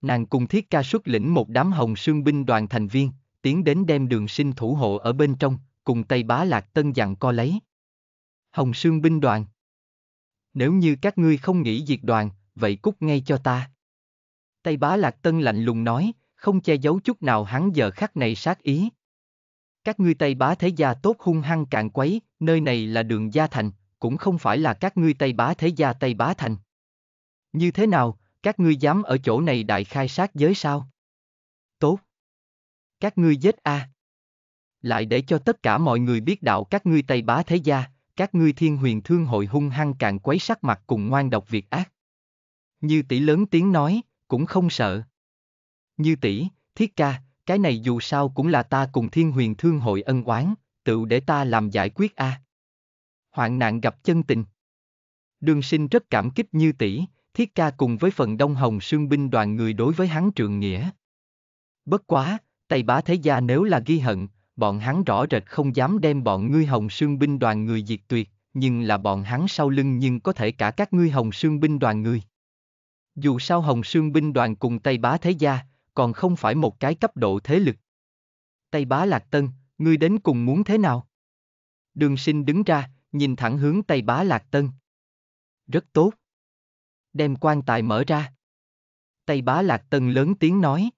Nàng cùng thiết ca xuất lĩnh một đám hồng sương binh đoàn thành viên, tiến đến đem đường sinh thủ hộ ở bên trong, cùng Tây Bá Lạc Tân dặn co lấy. Hồng sương binh đoàn. Nếu như các ngươi không nghĩ diệt đoàn, vậy cút ngay cho ta. Tây Bá Lạc Tân lạnh lùng nói, không che giấu chút nào hắn giờ khắc này sát ý. Các ngươi Tây Bá thế gia tốt hung hăng cạn quấy, nơi này là đường gia thành, cũng không phải là các ngươi Tây Bá thế gia Tây Bá Thành. Như thế nào, các ngươi dám ở chỗ này đại khai sát giới sao? Tốt! Các ngươi giết A! À. Lại để cho tất cả mọi người biết đạo các ngươi Tây Bá thế gia, các ngươi thiên huyền thương hội hung hăng càng quấy sắc mặt cùng ngoan độc việc ác. Như tỷ lớn tiếng nói, cũng không sợ. Như tỷ, thiết ca, cái này dù sao cũng là ta cùng thiên huyền thương hội ân oán, tự để ta làm giải quyết a. À hoạn nạn gặp chân tình. Đường sinh rất cảm kích như tỷ, thiết ca cùng với phần đông hồng sương binh đoàn người đối với hắn trường nghĩa. Bất quá, Tây Bá Thế Gia nếu là ghi hận, bọn hắn rõ rệt không dám đem bọn ngươi hồng sương binh đoàn người diệt tuyệt, nhưng là bọn hắn sau lưng nhưng có thể cả các ngươi hồng sương binh đoàn người. Dù sao hồng sương binh đoàn cùng Tây Bá Thế Gia, còn không phải một cái cấp độ thế lực. Tây Bá Lạc Tân, ngươi đến cùng muốn thế nào? Đường sinh đứng ra, nhìn thẳng hướng Tây Bá Lạc Tân. Rất tốt. Đem quan tài mở ra. Tây Bá Lạc Tân lớn tiếng nói.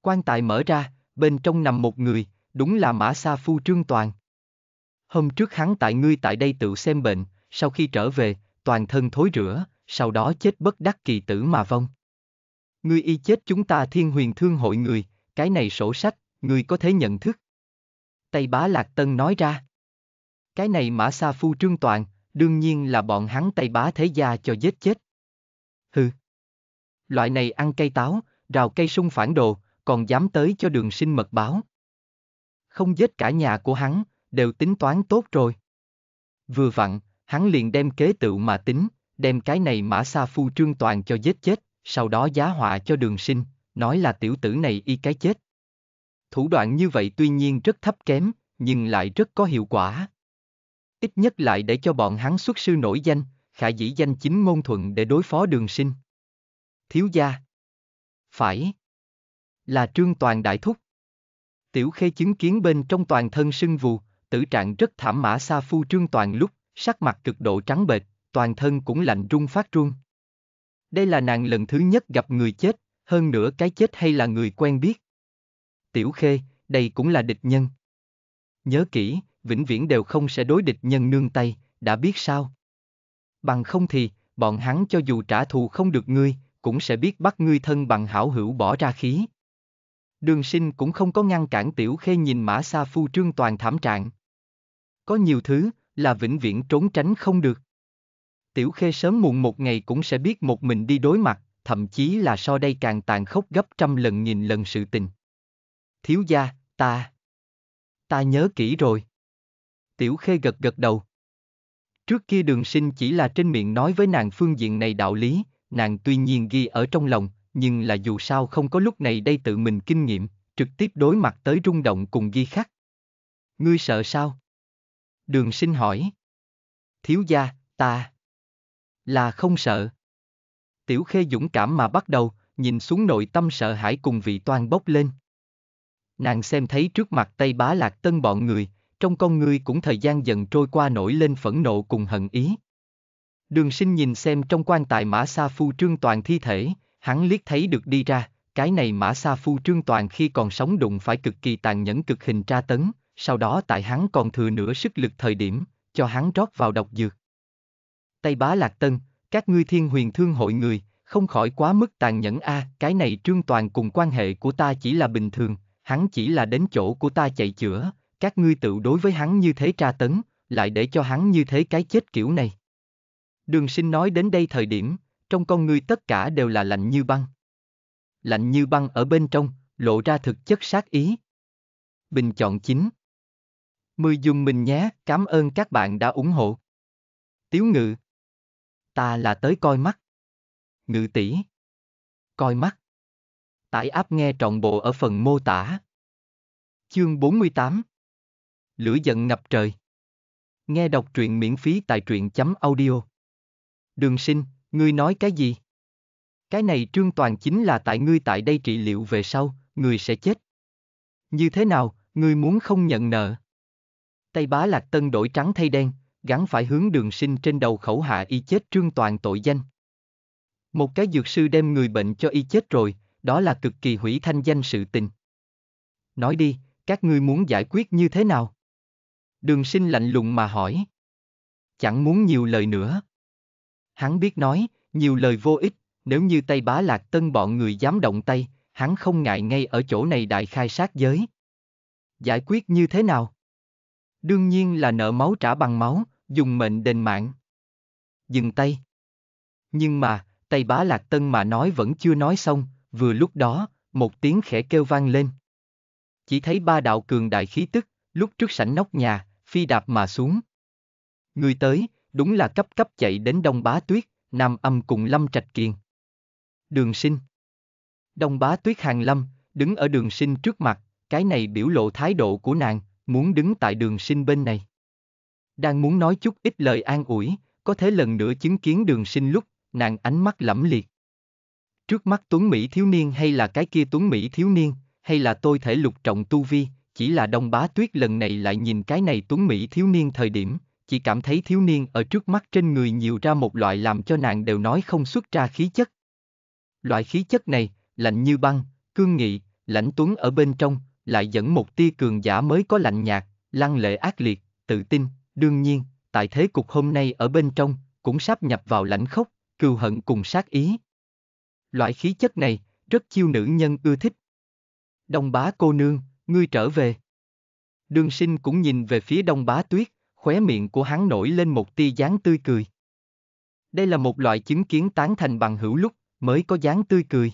Quan tài mở ra, bên trong nằm một người, đúng là Mã Sa Phu Trương Toàn. Hôm trước hắn tại ngươi tại đây tự xem bệnh, sau khi trở về, toàn thân thối rửa, sau đó chết bất đắc kỳ tử mà vong. Ngươi y chết chúng ta thiên huyền thương hội người, cái này sổ sách, ngươi có thể nhận thức. Tây Bá Lạc Tân nói ra. Cái này mã sa phu trương toàn, đương nhiên là bọn hắn tay bá thế gia cho giết chết. Hừ. Loại này ăn cây táo, rào cây sung phản đồ, còn dám tới cho đường sinh mật báo. Không giết cả nhà của hắn, đều tính toán tốt rồi. Vừa vặn, hắn liền đem kế tựu mà tính, đem cái này mã sa phu trương toàn cho giết chết, sau đó giá họa cho đường sinh, nói là tiểu tử này y cái chết. Thủ đoạn như vậy tuy nhiên rất thấp kém, nhưng lại rất có hiệu quả ít nhất lại để cho bọn hắn xuất sư nổi danh, khả dĩ danh chính ngôn thuận để đối phó đường sinh. Thiếu gia. Phải. Là trương toàn đại thúc. Tiểu khê chứng kiến bên trong toàn thân sưng vù, tử trạng rất thảm mã xa phu trương toàn lúc, sắc mặt cực độ trắng bệch, toàn thân cũng lạnh run phát run. Đây là nàng lần thứ nhất gặp người chết, hơn nữa cái chết hay là người quen biết. Tiểu khê, đây cũng là địch nhân. Nhớ kỹ, vĩnh viễn đều không sẽ đối địch nhân nương tay, đã biết sao? Bằng không thì, bọn hắn cho dù trả thù không được ngươi, cũng sẽ biết bắt ngươi thân bằng hảo hữu bỏ ra khí. Đường sinh cũng không có ngăn cản tiểu khê nhìn mã xa phu trương toàn thảm trạng. Có nhiều thứ, là vĩnh viễn trốn tránh không được. Tiểu khê sớm muộn một ngày cũng sẽ biết một mình đi đối mặt, thậm chí là so đây càng tàn khốc gấp trăm lần nghìn lần sự tình. Thiếu gia, ta... Ta nhớ kỹ rồi. Tiểu Khê gật gật đầu. Trước kia đường sinh chỉ là trên miệng nói với nàng phương diện này đạo lý, nàng tuy nhiên ghi ở trong lòng, nhưng là dù sao không có lúc này đây tự mình kinh nghiệm, trực tiếp đối mặt tới rung động cùng ghi khắc. Ngươi sợ sao? Đường sinh hỏi. Thiếu gia, ta. Là không sợ. Tiểu khê dũng cảm mà bắt đầu, nhìn xuống nội tâm sợ hãi cùng vị toan bốc lên. Nàng xem thấy trước mặt Tây Bá Lạc Tân bọn người, trong con người cũng thời gian dần trôi qua nổi lên phẫn nộ cùng hận ý. Đường sinh nhìn xem trong quan tài Mã Sa Phu Trương Toàn thi thể, hắn liếc thấy được đi ra, cái này Mã Sa Phu Trương Toàn khi còn sống đụng phải cực kỳ tàn nhẫn cực hình tra tấn, sau đó tại hắn còn thừa nửa sức lực thời điểm, cho hắn rót vào độc dược. Tây Bá Lạc Tân, các ngươi thiên huyền thương hội người, không khỏi quá mức tàn nhẫn a, à, cái này Trương Toàn cùng quan hệ của ta chỉ là bình thường, hắn chỉ là đến chỗ của ta chạy chữa, các ngươi tự đối với hắn như thế tra tấn, lại để cho hắn như thế cái chết kiểu này. Đường sinh nói đến đây thời điểm, trong con ngươi tất cả đều là lạnh như băng. Lạnh như băng ở bên trong, lộ ra thực chất sát ý. Bình chọn chính. Mười dùng mình nhé, cảm ơn các bạn đã ủng hộ. Tiếu ngự. Ta là tới coi mắt. Ngự tỷ. Coi mắt. Tải áp nghe trọn bộ ở phần mô tả. Chương 48 Lửa giận ngập trời. Nghe đọc truyện miễn phí tại truyện chấm audio. Đường sinh, ngươi nói cái gì? Cái này trương toàn chính là tại ngươi tại đây trị liệu về sau, ngươi sẽ chết. Như thế nào, ngươi muốn không nhận nợ? Tây bá lạc tân đổi trắng thay đen, gắn phải hướng đường sinh trên đầu khẩu hạ y chết trương toàn tội danh. Một cái dược sư đem người bệnh cho y chết rồi, đó là cực kỳ hủy thanh danh sự tình. Nói đi, các ngươi muốn giải quyết như thế nào? Đường sinh lạnh lùng mà hỏi. Chẳng muốn nhiều lời nữa. Hắn biết nói, nhiều lời vô ích, nếu như Tây Bá Lạc Tân bọn người dám động tay, hắn không ngại ngay ở chỗ này đại khai sát giới. Giải quyết như thế nào? Đương nhiên là nợ máu trả bằng máu, dùng mệnh đền mạng. Dừng tay. Nhưng mà, Tây Bá Lạc Tân mà nói vẫn chưa nói xong, vừa lúc đó, một tiếng khẽ kêu vang lên. Chỉ thấy ba đạo cường đại khí tức, lúc trước sảnh nóc nhà, phi đạp mà xuống. Người tới, đúng là cấp cấp chạy đến Đông Bá Tuyết, Nam Âm cùng Lâm Trạch Kiền. Đường sinh Đông Bá Tuyết hàng lâm, đứng ở đường sinh trước mặt, cái này biểu lộ thái độ của nàng, muốn đứng tại đường sinh bên này. Đang muốn nói chút ít lời an ủi, có thể lần nữa chứng kiến đường sinh lúc, nàng ánh mắt lẫm liệt. Trước mắt Tuấn Mỹ thiếu niên hay là cái kia Tuấn Mỹ thiếu niên, hay là tôi thể lục trọng tu vi, chỉ là đông bá tuyết lần này lại nhìn cái này tuấn Mỹ thiếu niên thời điểm, chỉ cảm thấy thiếu niên ở trước mắt trên người nhiều ra một loại làm cho nàng đều nói không xuất ra khí chất. Loại khí chất này, lạnh như băng, cương nghị, lãnh tuấn ở bên trong, lại dẫn một tia cường giả mới có lạnh nhạt, lăng lệ ác liệt, tự tin, đương nhiên, tại thế cục hôm nay ở bên trong, cũng sắp nhập vào lãnh khốc, cừu hận cùng sát ý. Loại khí chất này, rất chiêu nữ nhân ưa thích. Đông bá cô nương, ngươi trở về. Đường sinh cũng nhìn về phía đông bá tuyết, khóe miệng của hắn nổi lên một tia dáng tươi cười. Đây là một loại chứng kiến tán thành bằng hữu lúc, mới có dáng tươi cười.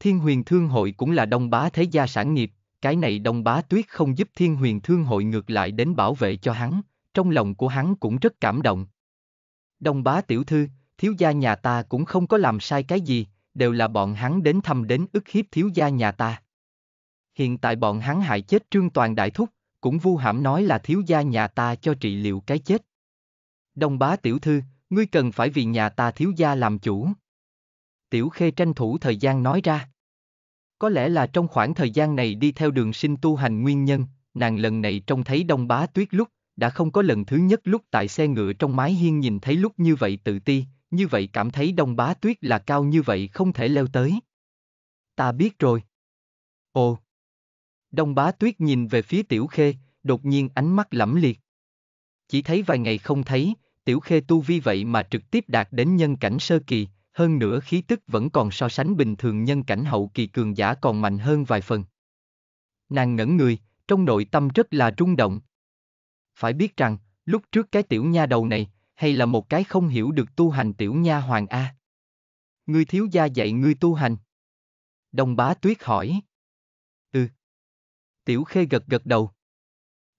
Thiên huyền thương hội cũng là đông bá thế gia sản nghiệp, cái này đông bá tuyết không giúp thiên huyền thương hội ngược lại đến bảo vệ cho hắn, trong lòng của hắn cũng rất cảm động. Đông bá tiểu thư, thiếu gia nhà ta cũng không có làm sai cái gì, đều là bọn hắn đến thăm đến ức hiếp thiếu gia nhà ta hiện tại bọn hắn hại chết Trương Toàn Đại Thúc, cũng vu hãm nói là thiếu gia nhà ta cho trị liệu cái chết. Đông bá tiểu thư, ngươi cần phải vì nhà ta thiếu gia làm chủ. Tiểu Khê tranh thủ thời gian nói ra. Có lẽ là trong khoảng thời gian này đi theo đường sinh tu hành nguyên nhân, nàng lần này trông thấy đông bá tuyết lúc, đã không có lần thứ nhất lúc tại xe ngựa trong mái hiên nhìn thấy lúc như vậy tự ti, như vậy cảm thấy đông bá tuyết là cao như vậy không thể leo tới. Ta biết rồi. Ồ, Đông Bá Tuyết nhìn về phía Tiểu Khê, đột nhiên ánh mắt lẫm liệt. Chỉ thấy vài ngày không thấy, Tiểu Khê tu vi vậy mà trực tiếp đạt đến nhân cảnh sơ kỳ, hơn nữa khí tức vẫn còn so sánh bình thường nhân cảnh hậu kỳ cường giả còn mạnh hơn vài phần. Nàng ngẩn người, trong nội tâm rất là rung động. Phải biết rằng, lúc trước cái tiểu nha đầu này, hay là một cái không hiểu được tu hành tiểu nha hoàng A. người thiếu gia dạy ngươi tu hành. Đồng bá tuyết hỏi. Tiểu Khê gật gật đầu.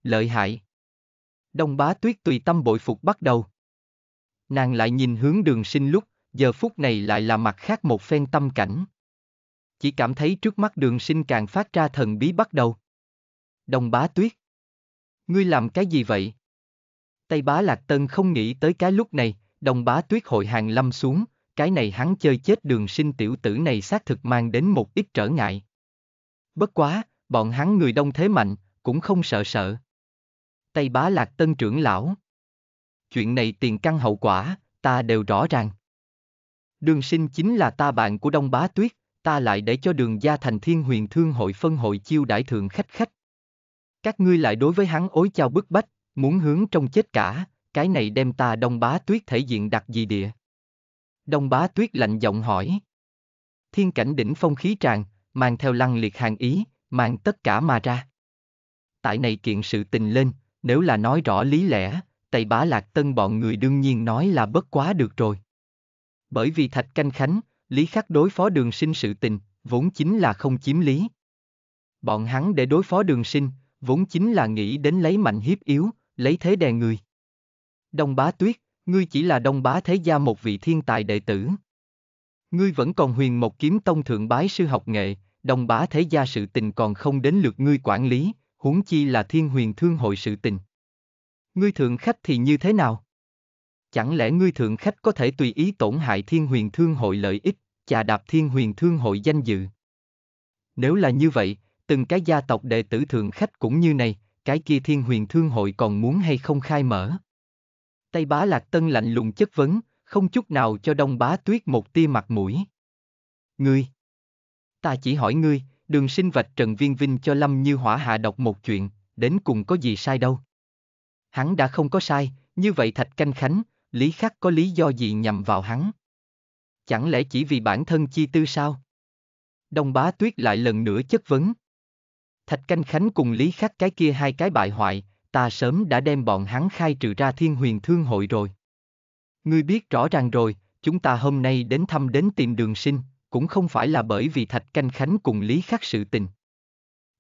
Lợi hại. Đông bá tuyết tùy tâm bội phục bắt đầu. Nàng lại nhìn hướng đường sinh lúc, giờ phút này lại là mặt khác một phen tâm cảnh. Chỉ cảm thấy trước mắt đường sinh càng phát ra thần bí bắt đầu. Đông bá tuyết. Ngươi làm cái gì vậy? Tây bá lạc tân không nghĩ tới cái lúc này, Đông bá tuyết hội hàng lâm xuống, cái này hắn chơi chết đường sinh tiểu tử này xác thực mang đến một ít trở ngại. Bất quá, bọn hắn người đông thế mạnh, cũng không sợ sợ. Tây bá lạc tân trưởng lão. Chuyện này tiền căn hậu quả, ta đều rõ ràng. Đường sinh chính là ta bạn của Đông Bá Tuyết, ta lại để cho đường gia thành thiên huyền thương hội phân hội chiêu đại thượng khách khách. Các ngươi lại đối với hắn ối chao bức bách, muốn hướng trong chết cả, cái này đem ta Đông Bá Tuyết thể diện đặt gì địa. Đông Bá Tuyết lạnh giọng hỏi. Thiên cảnh đỉnh phong khí tràn, mang theo lăng liệt hàng ý, mang tất cả mà ra. Tại này kiện sự tình lên, nếu là nói rõ lý lẽ, Tây Bá Lạc Tân bọn người đương nhiên nói là bất quá được rồi. Bởi vì Thạch Canh Khánh, Lý Khắc đối phó đường sinh sự tình, vốn chính là không chiếm lý. Bọn hắn để đối phó đường sinh, vốn chính là nghĩ đến lấy mạnh hiếp yếu, lấy thế đè người. Đông Bá Tuyết, ngươi chỉ là Đông Bá Thế Gia một vị thiên tài đệ tử. Ngươi vẫn còn huyền một kiếm tông thượng bái sư học nghệ, đồng bá thế gia sự tình còn không đến lượt ngươi quản lý, huống chi là thiên huyền thương hội sự tình. Ngươi thượng khách thì như thế nào? Chẳng lẽ ngươi thượng khách có thể tùy ý tổn hại thiên huyền thương hội lợi ích, chà đạp thiên huyền thương hội danh dự? Nếu là như vậy, từng cái gia tộc đệ tử thượng khách cũng như này, cái kia thiên huyền thương hội còn muốn hay không khai mở? Tây bá lạc tân lạnh lùng chất vấn, không chút nào cho đông bá tuyết một tia mặt mũi. Ngươi! Ta chỉ hỏi ngươi, đường sinh vạch Trần Viên Vinh cho Lâm Như Hỏa hạ độc một chuyện, đến cùng có gì sai đâu. Hắn đã không có sai, như vậy Thạch Canh Khánh, Lý Khắc có lý do gì nhằm vào hắn? Chẳng lẽ chỉ vì bản thân chi tư sao? Đông Bá Tuyết lại lần nữa chất vấn. Thạch Canh Khánh cùng Lý Khắc cái kia hai cái bại hoại, ta sớm đã đem bọn hắn khai trừ ra thiên huyền thương hội rồi. Ngươi biết rõ ràng rồi, chúng ta hôm nay đến thăm đến tìm đường sinh, cũng không phải là bởi vì Thạch Canh Khánh cùng Lý Khắc sự tình.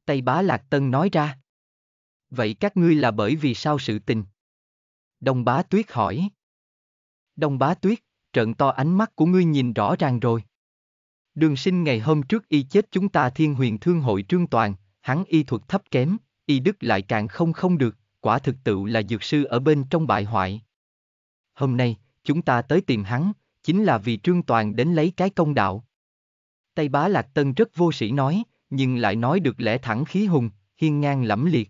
Tây Bá Lạc Tân nói ra. Vậy các ngươi là bởi vì sao sự tình? Đông Bá Tuyết hỏi. Đông Bá Tuyết, trợn to ánh mắt của ngươi nhìn rõ ràng rồi. Đường sinh ngày hôm trước y chết chúng ta thiên huyền thương hội trương toàn, hắn y thuật thấp kém, y đức lại càng không không được, quả thực tự là dược sư ở bên trong bại hoại. Hôm nay, chúng ta tới tìm hắn, chính là vì trương toàn đến lấy cái công đạo. Tây Bá Lạc Tân rất vô sĩ nói, nhưng lại nói được lẽ thẳng khí hùng, hiên ngang lẫm liệt.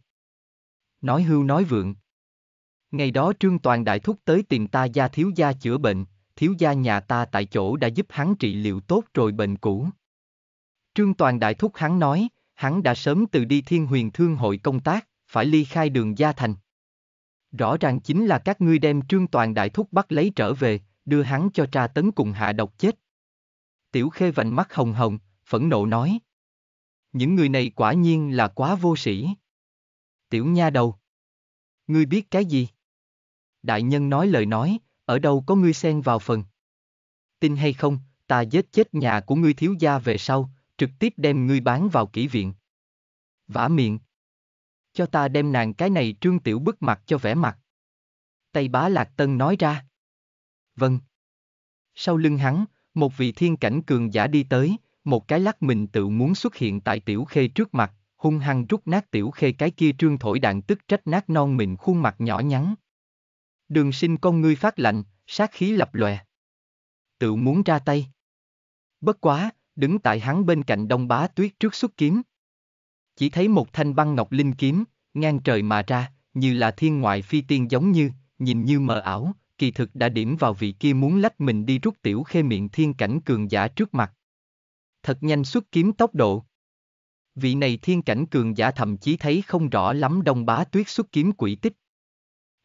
Nói hưu nói vượng. Ngày đó Trương Toàn Đại Thúc tới tìm ta gia thiếu gia chữa bệnh, thiếu gia nhà ta tại chỗ đã giúp hắn trị liệu tốt rồi bệnh cũ. Trương Toàn Đại Thúc hắn nói, hắn đã sớm từ đi thiên huyền thương hội công tác, phải ly khai đường gia thành. Rõ ràng chính là các ngươi đem Trương Toàn Đại Thúc bắt lấy trở về, đưa hắn cho tra tấn cùng hạ độc chết. Tiểu Khê vành mắt hồng hồng, phẫn nộ nói. Những người này quả nhiên là quá vô sĩ. Tiểu nha đầu. Ngươi biết cái gì? Đại nhân nói lời nói, ở đâu có ngươi xen vào phần. Tin hay không, ta giết chết nhà của ngươi thiếu gia về sau, trực tiếp đem ngươi bán vào kỹ viện. Vả miệng. Cho ta đem nàng cái này trương tiểu bức mặt cho vẻ mặt. Tây bá lạc tân nói ra. Vâng. Sau lưng hắn, một vị thiên cảnh cường giả đi tới, một cái lắc mình tự muốn xuất hiện tại tiểu khê trước mặt, hung hăng rút nát tiểu khê cái kia trương thổi đạn tức trách nát non mình khuôn mặt nhỏ nhắn. Đường sinh con ngươi phát lạnh, sát khí lập lòe. Tự muốn ra tay. Bất quá, đứng tại hắn bên cạnh đông bá tuyết trước xuất kiếm. Chỉ thấy một thanh băng ngọc linh kiếm, ngang trời mà ra, như là thiên ngoại phi tiên giống như, nhìn như mờ ảo, kỳ thực đã điểm vào vị kia muốn lách mình đi rút tiểu khê miệng thiên cảnh cường giả trước mặt. Thật nhanh xuất kiếm tốc độ. Vị này thiên cảnh cường giả thậm chí thấy không rõ lắm đông bá tuyết xuất kiếm quỷ tích.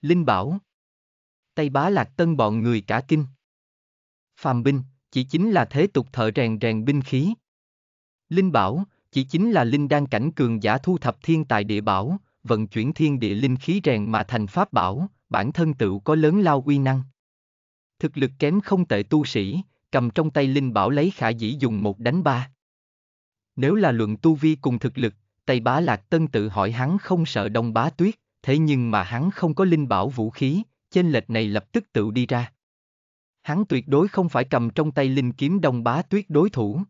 Linh bảo. Tây bá lạc tân bọn người cả kinh. Phàm binh, chỉ chính là thế tục thợ rèn rèn binh khí. Linh bảo, chỉ chính là linh đan cảnh cường giả thu thập thiên tài địa bảo, vận chuyển thiên địa linh khí rèn mà thành pháp bảo, bản thân tựu có lớn lao uy năng. Thực lực kém không tệ tu sĩ, cầm trong tay linh bảo lấy khả dĩ dùng một đánh ba. Nếu là luận tu vi cùng thực lực, Tây Bá Lạc Tân tự hỏi hắn không sợ đông bá tuyết, thế nhưng mà hắn không có linh bảo vũ khí, trên lệch này lập tức tự đi ra. Hắn tuyệt đối không phải cầm trong tay linh kiếm đông bá tuyết đối thủ.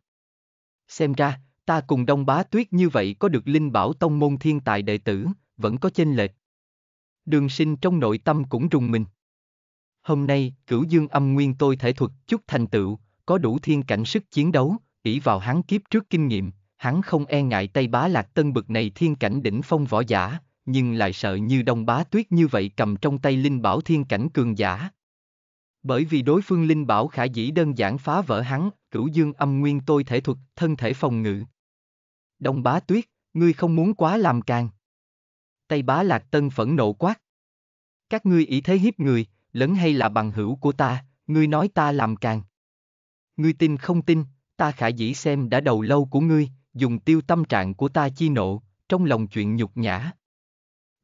Xem ra, ta cùng đông bá tuyết như vậy có được linh bảo tông môn thiên tài đệ tử, vẫn có chênh lệch đường sinh trong nội tâm cũng rùng mình. Hôm nay, cửu dương âm nguyên tôi thể thuật chút thành tựu, có đủ thiên cảnh sức chiến đấu, ỷ vào hắn kiếp trước kinh nghiệm, hắn không e ngại Tây Bá Lạc Tân bực này thiên cảnh đỉnh phong võ giả, nhưng lại sợ như đông bá tuyết như vậy cầm trong tay linh bảo thiên cảnh cường giả. Bởi vì đối phương linh bảo khả dĩ đơn giản phá vỡ hắn, cửu dương âm nguyên tôi thể thuật, thân thể phòng ngự. Đông bá tuyết, ngươi không muốn quá làm càng. Tây Bá Lạc Tân phẫn nộ quát. Các ngươi ý thế hiếp người, lớn hay là bằng hữu của ta, ngươi nói ta làm càng. Ngươi tin không tin, ta khả dĩ xem đã đầu lâu của ngươi, dùng tiêu tâm trạng của ta chi nộ, trong lòng chuyện nhục nhã.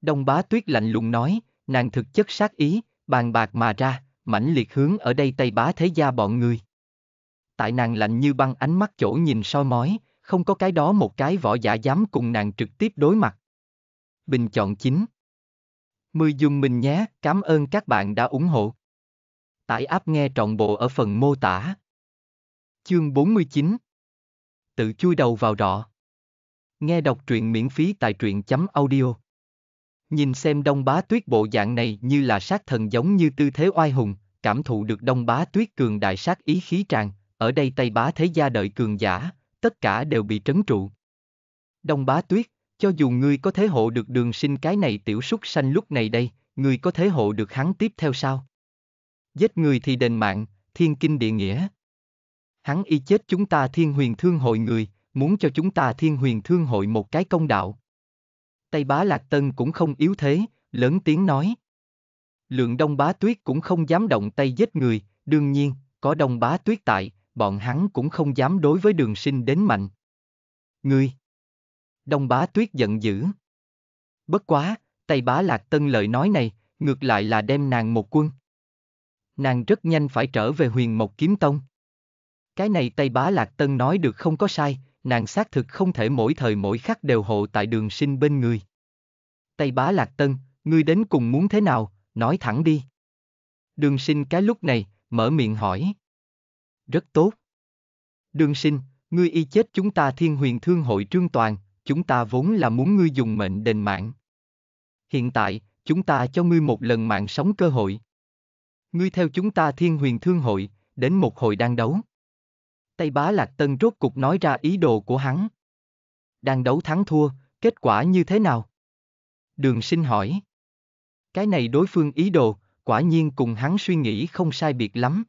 Đông bá tuyết lạnh lùng nói, nàng thực chất sát ý, bàn bạc mà ra, mãnh liệt hướng ở đây tây bá thế gia bọn ngươi. Tại nàng lạnh như băng ánh mắt chỗ nhìn soi mói, không có cái đó một cái võ giả dám cùng nàng trực tiếp đối mặt. Bình chọn chính. 10 dùng mình nhé, cảm ơn các bạn đã ủng hộ. Tải app nghe trọn bộ ở phần mô tả. Chương 49 Tự chui đầu vào rọ. Nghe đọc truyện miễn phí tại truyện.audio. chấm Nhìn xem đông bá tuyết bộ dạng này như là sát thần giống như tư thế oai hùng, cảm thụ được đông bá tuyết cường đại sát ý khí tràn, ở đây tây bá thế gia đợi cường giả, tất cả đều bị trấn trụ. Đông bá tuyết, cho dù ngươi có thế hộ được đường sinh cái này tiểu súc sanh lúc này đây, ngươi có thế hộ được hắn tiếp theo sao? Giết người thì đền mạng, thiên kinh địa nghĩa. Hắn y chết chúng ta thiên huyền thương hội người, muốn cho chúng ta thiên huyền thương hội một cái công đạo. Tây bá Lạc Tân cũng không yếu thế, lớn tiếng nói. Lượng đông bá tuyết cũng không dám động tay giết người, đương nhiên, có đông bá tuyết tại, bọn hắn cũng không dám đối với đường sinh đến mạnh. Ngươi! Đông Bá Tuyết giận dữ. Bất quá, Tây Bá Lạc Tân lời nói này, ngược lại là đem nàng một quân. Nàng rất nhanh phải trở về huyền Mộc Kiếm Tông. Cái này Tây Bá Lạc Tân nói được không có sai, nàng xác thực không thể mỗi thời mỗi khắc đều hộ tại đường sinh bên người. Tây Bá Lạc Tân, ngươi đến cùng muốn thế nào, nói thẳng đi. Đường sinh cái lúc này, mở miệng hỏi. Rất tốt. Đường sinh, ngươi y chết chúng ta thiên huyền thương hội trương toàn, chúng ta vốn là muốn ngươi dùng mệnh đền mạng. Hiện tại, chúng ta cho ngươi một lần mạng sống cơ hội. Ngươi theo chúng ta thiên huyền thương hội, đến một hội đang đấu. Tây bá Lạc Tân rốt cục nói ra ý đồ của hắn. Đang đấu thắng thua, kết quả như thế nào? Đường sinh hỏi. Cái này đối phương ý đồ, quả nhiên cùng hắn suy nghĩ không sai biệt lắm.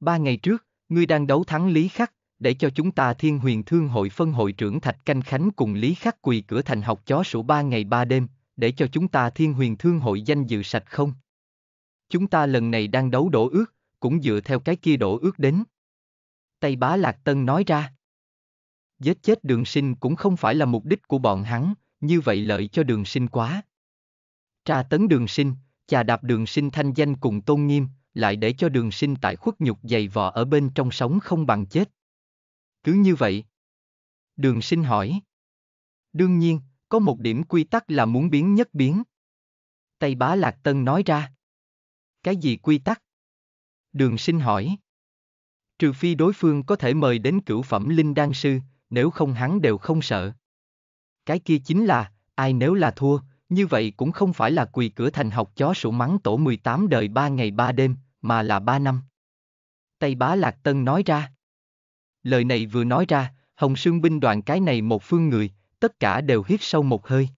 Ba ngày trước, ngươi đang đấu thắng Lý Khắc, để cho chúng ta Thiên Huyền Thương hội phân hội trưởng Thạch Canh Khánh cùng Lý Khắc quỳ cửa thành học chó sủa ba ngày ba đêm, để cho chúng ta Thiên Huyền Thương hội danh dự sạch không? Chúng ta lần này đang đấu đổ ước, cũng dựa theo cái kia đổ ước đến. Tây Bá Lạc Tân nói ra. Giết chết đường sinh cũng không phải là mục đích của bọn hắn, như vậy lợi cho đường sinh quá. Tra tấn đường sinh, chà đạp đường sinh thanh danh cùng tôn nghiêm, lại để cho đường sinh tại khuất nhục dày vò ở bên trong sống không bằng chết cứ như vậy. Đường sinh hỏi. Đương nhiên, có một điểm quy tắc là muốn biến nhất biến. Tây bá Lạc Tân nói ra. Cái gì quy tắc? Đường sinh hỏi. Trừ phi đối phương có thể mời đến cửu phẩm linh đan sư, nếu không hắn đều không sợ. Cái kia chính là, ai nếu là thua, như vậy cũng không phải là quỳ cửa thành học chó sủ mắng tổ 18 đời 3 ngày 3 đêm, mà là 3 năm. Tây bá Lạc Tân nói ra. Lời này vừa nói ra, Hồng Sương binh đoàn cái này một phương người, tất cả đều hít sâu một hơi.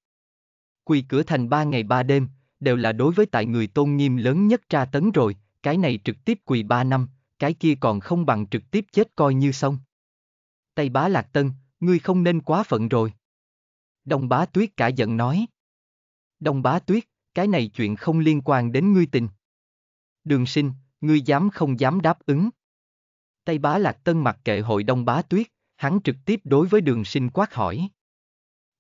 Quỳ cửa thành ba ngày ba đêm, đều là đối với tại người tôn nghiêm lớn nhất tra tấn rồi, cái này trực tiếp quỳ ba năm, cái kia còn không bằng trực tiếp chết coi như xong. Tây bá lạc tân, ngươi không nên quá phận rồi. Đồng bá tuyết cả giận nói. Đồng bá tuyết, cái này chuyện không liên quan đến ngươi tình. Đường sinh, ngươi dám không dám đáp ứng. Tây Bá Lạc Tân mặc kệ hội Đông Bá Tuyết, hắn trực tiếp đối với đường sinh quát hỏi.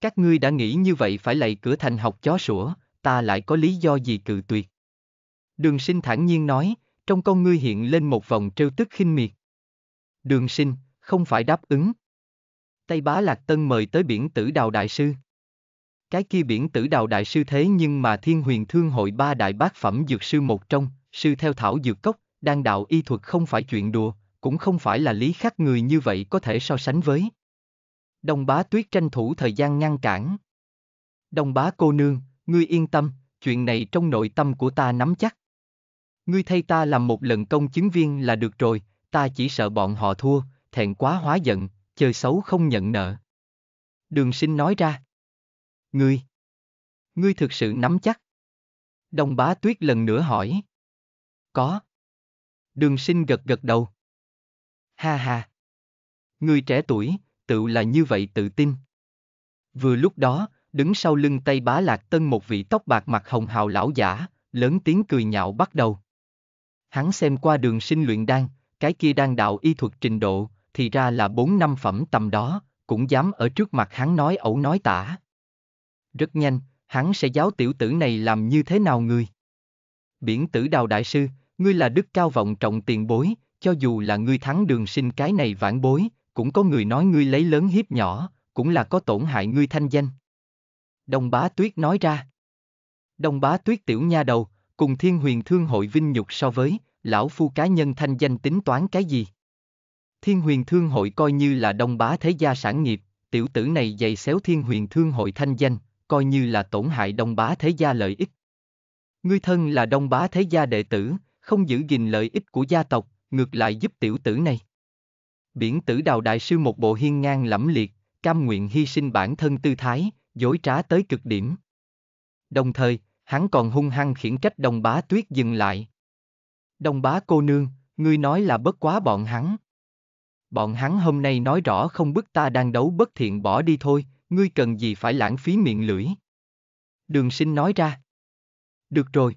Các ngươi đã nghĩ như vậy phải lạy cửa thành học chó sủa, ta lại có lý do gì cự tuyệt. Đường sinh thản nhiên nói, trong con ngươi hiện lên một vòng trêu tức khinh miệt. Đường sinh, không phải đáp ứng. Tây Bá Lạc Tân mời tới biển tử đào đại sư. Cái kia biển tử đào đại sư thế nhưng mà thiên huyền thương hội ba đại bác phẩm dược sư một trong, sư theo thảo dược cốc, đang đạo y thuật không phải chuyện đùa, cũng không phải là lý khác người như vậy có thể so sánh với. đồng bá tuyết tranh thủ thời gian ngăn cản. đồng bá cô nương, ngươi yên tâm, chuyện này trong nội tâm của ta nắm chắc. Ngươi thay ta làm một lần công chứng viên là được rồi, ta chỉ sợ bọn họ thua, thẹn quá hóa giận, chơi xấu không nhận nợ. Đường sinh nói ra. Ngươi, ngươi thực sự nắm chắc. đồng bá tuyết lần nữa hỏi. Có. Đường sinh gật gật đầu ha ha. Người trẻ tuổi, tự là như vậy tự tin. Vừa lúc đó, đứng sau lưng Tây Bá Lạc Tân một vị tóc bạc mặt hồng hào lão giả, lớn tiếng cười nhạo bắt đầu. Hắn xem qua đường sinh luyện đan, cái kia đang đạo y thuật trình độ, thì ra là bốn năm phẩm tầm đó, cũng dám ở trước mặt hắn nói ẩu nói tả. Rất nhanh, hắn sẽ giáo tiểu tử này làm như thế nào người. Biển tử đào đại sư, ngươi là đức cao vọng trọng tiền bối, cho dù là ngươi thắng đường sinh cái này vãn bối, cũng có người nói ngươi lấy lớn hiếp nhỏ, cũng là có tổn hại ngươi thanh danh. Đồng bá tuyết nói ra. Đồng bá tuyết tiểu nha đầu, cùng thiên huyền thương hội vinh nhục so với, lão phu cá nhân thanh danh tính toán cái gì? Thiên huyền thương hội coi như là đông bá thế gia sản nghiệp, tiểu tử này dày xéo thiên huyền thương hội thanh danh, coi như là tổn hại đông bá thế gia lợi ích. Ngươi thân là đông bá thế gia đệ tử, không giữ gìn lợi ích của gia tộc, ngược lại giúp tiểu tử này. Biển tử đào đại sư một bộ hiên ngang lẫm liệt, cam nguyện hy sinh bản thân tư thái, dối trá tới cực điểm. Đồng thời, hắn còn hung hăng khiển trách đồng bá tuyết dừng lại. Đồng bá cô nương, ngươi nói là bất quá bọn hắn. Bọn hắn hôm nay nói rõ không bức ta đang đấu bất thiện bỏ đi thôi, ngươi cần gì phải lãng phí miệng lưỡi. Đường sinh nói ra. Được rồi,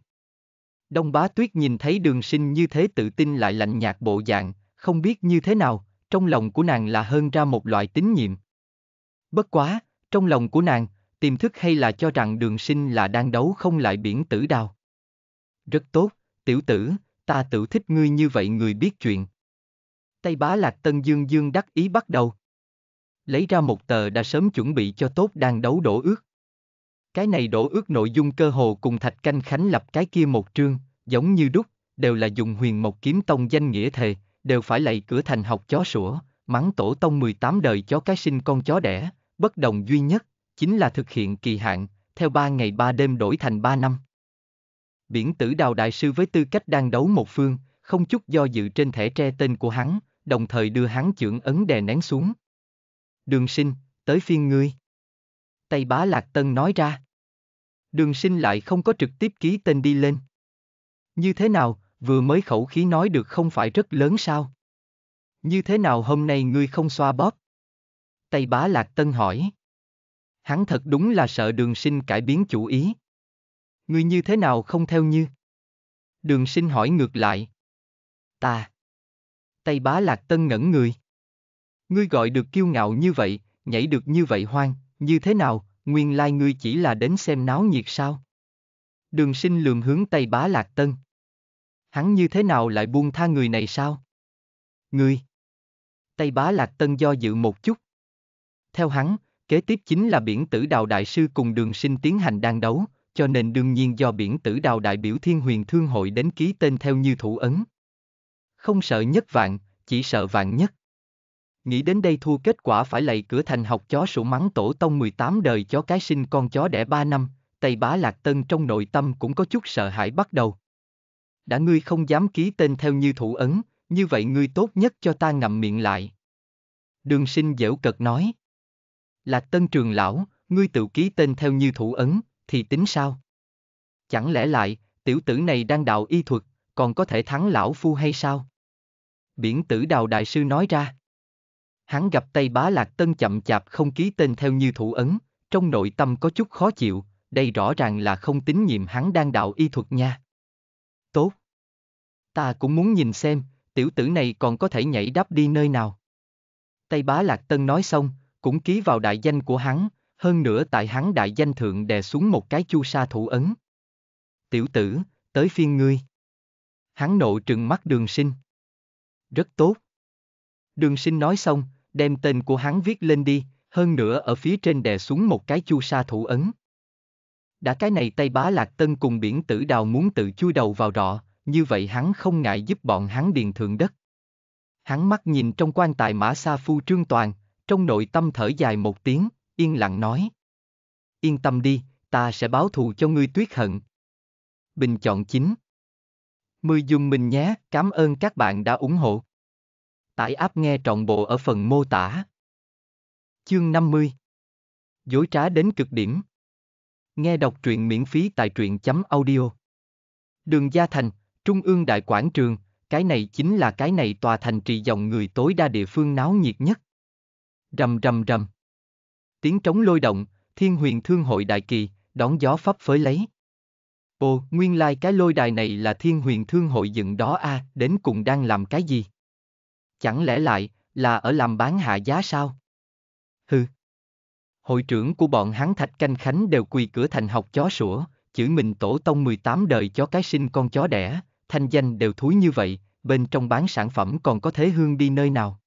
Đông Bá Tuyết nhìn thấy đường sinh như thế tự tin lại lạnh nhạt bộ dạng, không biết như thế nào, trong lòng của nàng là hơn ra một loại tín nhiệm. Bất quá, trong lòng của nàng, tiềm thức hay là cho rằng đường sinh là đang đấu không lại biển tử đào. Rất tốt, tiểu tử, ta tự thích ngươi như vậy người biết chuyện. Tây bá lạc tân dương dương đắc ý bắt đầu. Lấy ra một tờ đã sớm chuẩn bị cho tốt đang đấu đổ ước. Cái này đổ ước nội dung cơ hồ cùng Thạch Canh Khánh lập cái kia một trương, giống như đúc, đều là dùng huyền một kiếm tông danh nghĩa thề, đều phải lạy cửa thành học chó sủa, mắng tổ tông 18 đời chó cái sinh con chó đẻ, bất đồng duy nhất, chính là thực hiện kỳ hạn, theo ba ngày ba đêm đổi thành ba năm. Biển tử đào đại sư với tư cách đang đấu một phương, không chút do dự trên thẻ tre tên của hắn, đồng thời đưa hắn chưởng ấn đè nén xuống. Đường sinh, tới phiên ngươi. Tây bá lạc tân nói ra. Đường sinh lại không có trực tiếp ký tên đi lên. Như thế nào, vừa mới khẩu khí nói được không phải rất lớn sao? Như thế nào hôm nay ngươi không xoa bóp? Tây bá lạc tân hỏi. Hắn thật đúng là sợ đường sinh cải biến chủ ý. Ngươi như thế nào không theo như? Đường sinh hỏi ngược lại. Ta. Tây bá lạc tân ngẩn người. Ngươi gọi được kiêu ngạo như vậy, nhảy được như vậy hoang, như thế nào, nguyên lai like ngươi chỉ là đến xem náo nhiệt sao? Đường sinh lường hướng Tây Bá Lạc Tân. Hắn như thế nào lại buông tha người này sao? Ngươi! Tây Bá Lạc Tân do dự một chút. Theo hắn, kế tiếp chính là biển tử đào đại sư cùng đường sinh tiến hành đang đấu, cho nên đương nhiên do biển tử đào đại biểu thiên huyền thương hội đến ký tên theo như thủ ấn. Không sợ nhất vạn, chỉ sợ vạn nhất. Nghĩ đến đây thua kết quả phải lạy cửa thành học chó sủ mắng tổ tông 18 đời chó cái sinh con chó đẻ 3 năm, Tây Bá Lạc Tân trong nội tâm cũng có chút sợ hãi bắt đầu. Đã ngươi không dám ký tên theo như thủ ấn, như vậy ngươi tốt nhất cho ta ngậm miệng lại. Đường sinh dễu cật nói. Lạc Tân trường lão, ngươi tự ký tên theo như thủ ấn, thì tính sao? Chẳng lẽ lại, tiểu tử này đang đạo y thuật, còn có thể thắng lão phu hay sao? Biển tử đào đại sư nói ra hắn gặp Tây Bá Lạc Tân chậm chạp không ký tên theo như thủ ấn, trong nội tâm có chút khó chịu, đây rõ ràng là không tín nhiệm hắn đang đạo y thuật nha. Tốt. Ta cũng muốn nhìn xem, tiểu tử này còn có thể nhảy đáp đi nơi nào. Tây Bá Lạc Tân nói xong, cũng ký vào đại danh của hắn, hơn nữa tại hắn đại danh thượng đè xuống một cái chu sa thủ ấn. Tiểu tử, tới phiên ngươi. Hắn nộ trừng mắt đường sinh. Rất tốt. Đường sinh nói xong, đem tên của hắn viết lên đi, hơn nữa ở phía trên đè xuống một cái chu sa thủ ấn. Đã cái này tay Bá Lạc Tân cùng biển tử đào muốn tự chui đầu vào rọ, như vậy hắn không ngại giúp bọn hắn điền thượng đất. Hắn mắt nhìn trong quan tài mã sa phu trương toàn, trong nội tâm thở dài một tiếng, yên lặng nói. Yên tâm đi, ta sẽ báo thù cho ngươi tuyết hận. Bình chọn chính. Mười dùng mình nhé, cảm ơn các bạn đã ủng hộ. Tải app nghe trọn bộ ở phần mô tả. Chương 50 Dối trá đến cực điểm Nghe đọc truyện miễn phí tại truyện chấm audio Đường Gia Thành, Trung ương Đại Quảng Trường, cái này chính là cái này tòa thành trì dòng người tối đa địa phương náo nhiệt nhất. Rầm rầm rầm. Tiếng trống lôi động, thiên huyền thương hội đại kỳ, đón gió pháp phới lấy. Ồ, nguyên lai like cái lôi đài này là thiên huyền thương hội dựng đó a à, đến cùng đang làm cái gì? Chẳng lẽ lại, là ở làm bán hạ giá sao? Hừ. Hội trưởng của bọn hắn Thạch Canh Khánh đều quỳ cửa thành học chó sủa, chửi mình tổ tông 18 đời chó cái sinh con chó đẻ, thanh danh đều thúi như vậy, bên trong bán sản phẩm còn có thế hương đi nơi nào.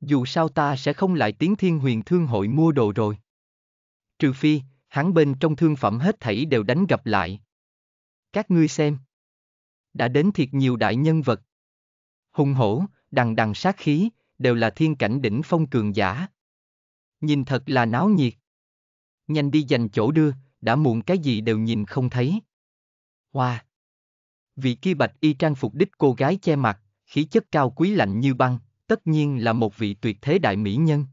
Dù sao ta sẽ không lại tiếng thiên huyền thương hội mua đồ rồi. Trừ phi, hắn bên trong thương phẩm hết thảy đều đánh gặp lại. Các ngươi xem. Đã đến thiệt nhiều đại nhân vật. Hùng hổ, đằng đằng sát khí, đều là thiên cảnh đỉnh phong cường giả. Nhìn thật là náo nhiệt. Nhanh đi dành chỗ đưa, đã muộn cái gì đều nhìn không thấy. Hoa! Wow. Vị kia bạch y trang phục đích cô gái che mặt, khí chất cao quý lạnh như băng, tất nhiên là một vị tuyệt thế đại mỹ nhân.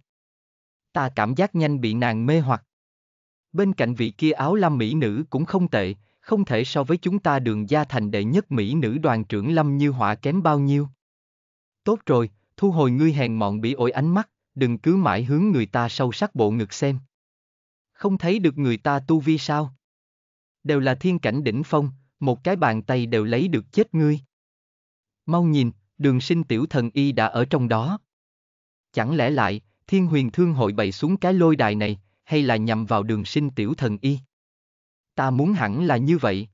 Ta cảm giác nhanh bị nàng mê hoặc. Bên cạnh vị kia áo lam mỹ nữ cũng không tệ, không thể so với chúng ta đường gia thành đệ nhất mỹ nữ đoàn trưởng Lâm Như Họa kém bao nhiêu. Tốt rồi, thu hồi ngươi hèn mọn bị ổi ánh mắt, đừng cứ mãi hướng người ta sâu sắc bộ ngực xem. Không thấy được người ta tu vi sao? Đều là thiên cảnh đỉnh phong, một cái bàn tay đều lấy được chết ngươi. Mau nhìn, đường sinh tiểu thần y đã ở trong đó. Chẳng lẽ lại, thiên huyền thương hội bày xuống cái lôi đài này, hay là nhằm vào đường sinh tiểu thần y? Ta muốn hẳn là như vậy.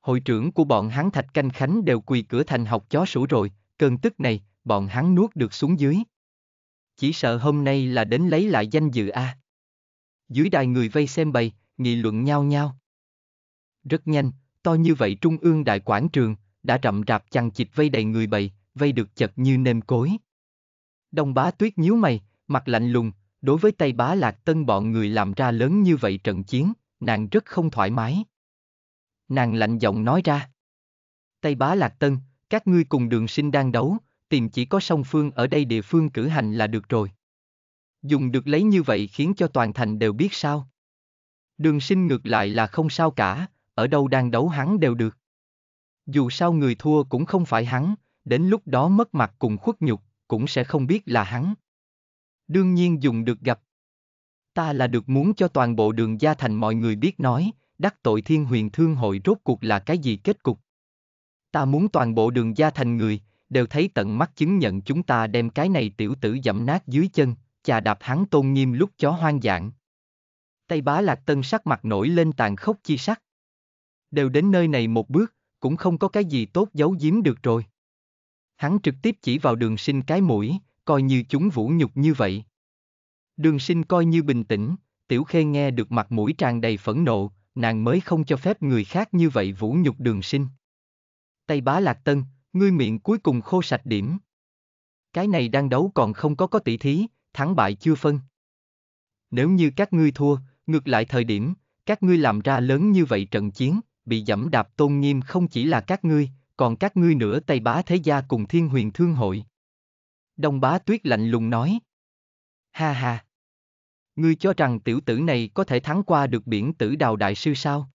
Hội trưởng của bọn hắn thạch canh khánh đều quỳ cửa thành học chó sủ rồi, cơn tức này, bọn hắn nuốt được xuống dưới. Chỉ sợ hôm nay là đến lấy lại danh dự a. À. Dưới đài người vây xem bày, nghị luận nhau nhau. Rất nhanh, to như vậy trung ương đại quảng trường, đã rậm rạp chằng chịt vây đầy người bầy, vây được chật như nêm cối. Đông bá tuyết nhíu mày, mặt lạnh lùng, đối với Tây bá lạc tân bọn người làm ra lớn như vậy trận chiến, nàng rất không thoải mái. Nàng lạnh giọng nói ra. Tây bá lạc tân, các ngươi cùng đường sinh đang đấu, tìm chỉ có song phương ở đây địa phương cử hành là được rồi. Dùng được lấy như vậy khiến cho toàn thành đều biết sao. Đường sinh ngược lại là không sao cả, ở đâu đang đấu hắn đều được. Dù sao người thua cũng không phải hắn, đến lúc đó mất mặt cùng khuất nhục, cũng sẽ không biết là hắn. Đương nhiên dùng được gặp. Ta là được muốn cho toàn bộ đường gia thành mọi người biết nói, đắc tội thiên huyền thương hội rốt cuộc là cái gì kết cục. Ta muốn toàn bộ đường gia thành người, đều thấy tận mắt chứng nhận chúng ta đem cái này tiểu tử dẫm nát dưới chân, chà đạp hắn tôn nghiêm lúc chó hoang dạng. Tây bá lạc tân sắc mặt nổi lên tàn khốc chi sắc. Đều đến nơi này một bước, cũng không có cái gì tốt giấu giếm được rồi. Hắn trực tiếp chỉ vào đường sinh cái mũi, coi như chúng vũ nhục như vậy. Đường sinh coi như bình tĩnh, tiểu khê nghe được mặt mũi tràn đầy phẫn nộ, nàng mới không cho phép người khác như vậy vũ nhục đường sinh. Tây bá lạc tân, ngươi miệng cuối cùng khô sạch điểm. Cái này đang đấu còn không có có tỷ thí, thắng bại chưa phân. Nếu như các ngươi thua, ngược lại thời điểm, các ngươi làm ra lớn như vậy trận chiến, bị dẫm đạp tôn nghiêm không chỉ là các ngươi, còn các ngươi nữa Tây Bá Thế Gia cùng Thiên Huyền Thương Hội. Đông Bá Tuyết lạnh lùng nói. Ha ha! Ngươi cho rằng tiểu tử này có thể thắng qua được biển tử đào đại sư sao?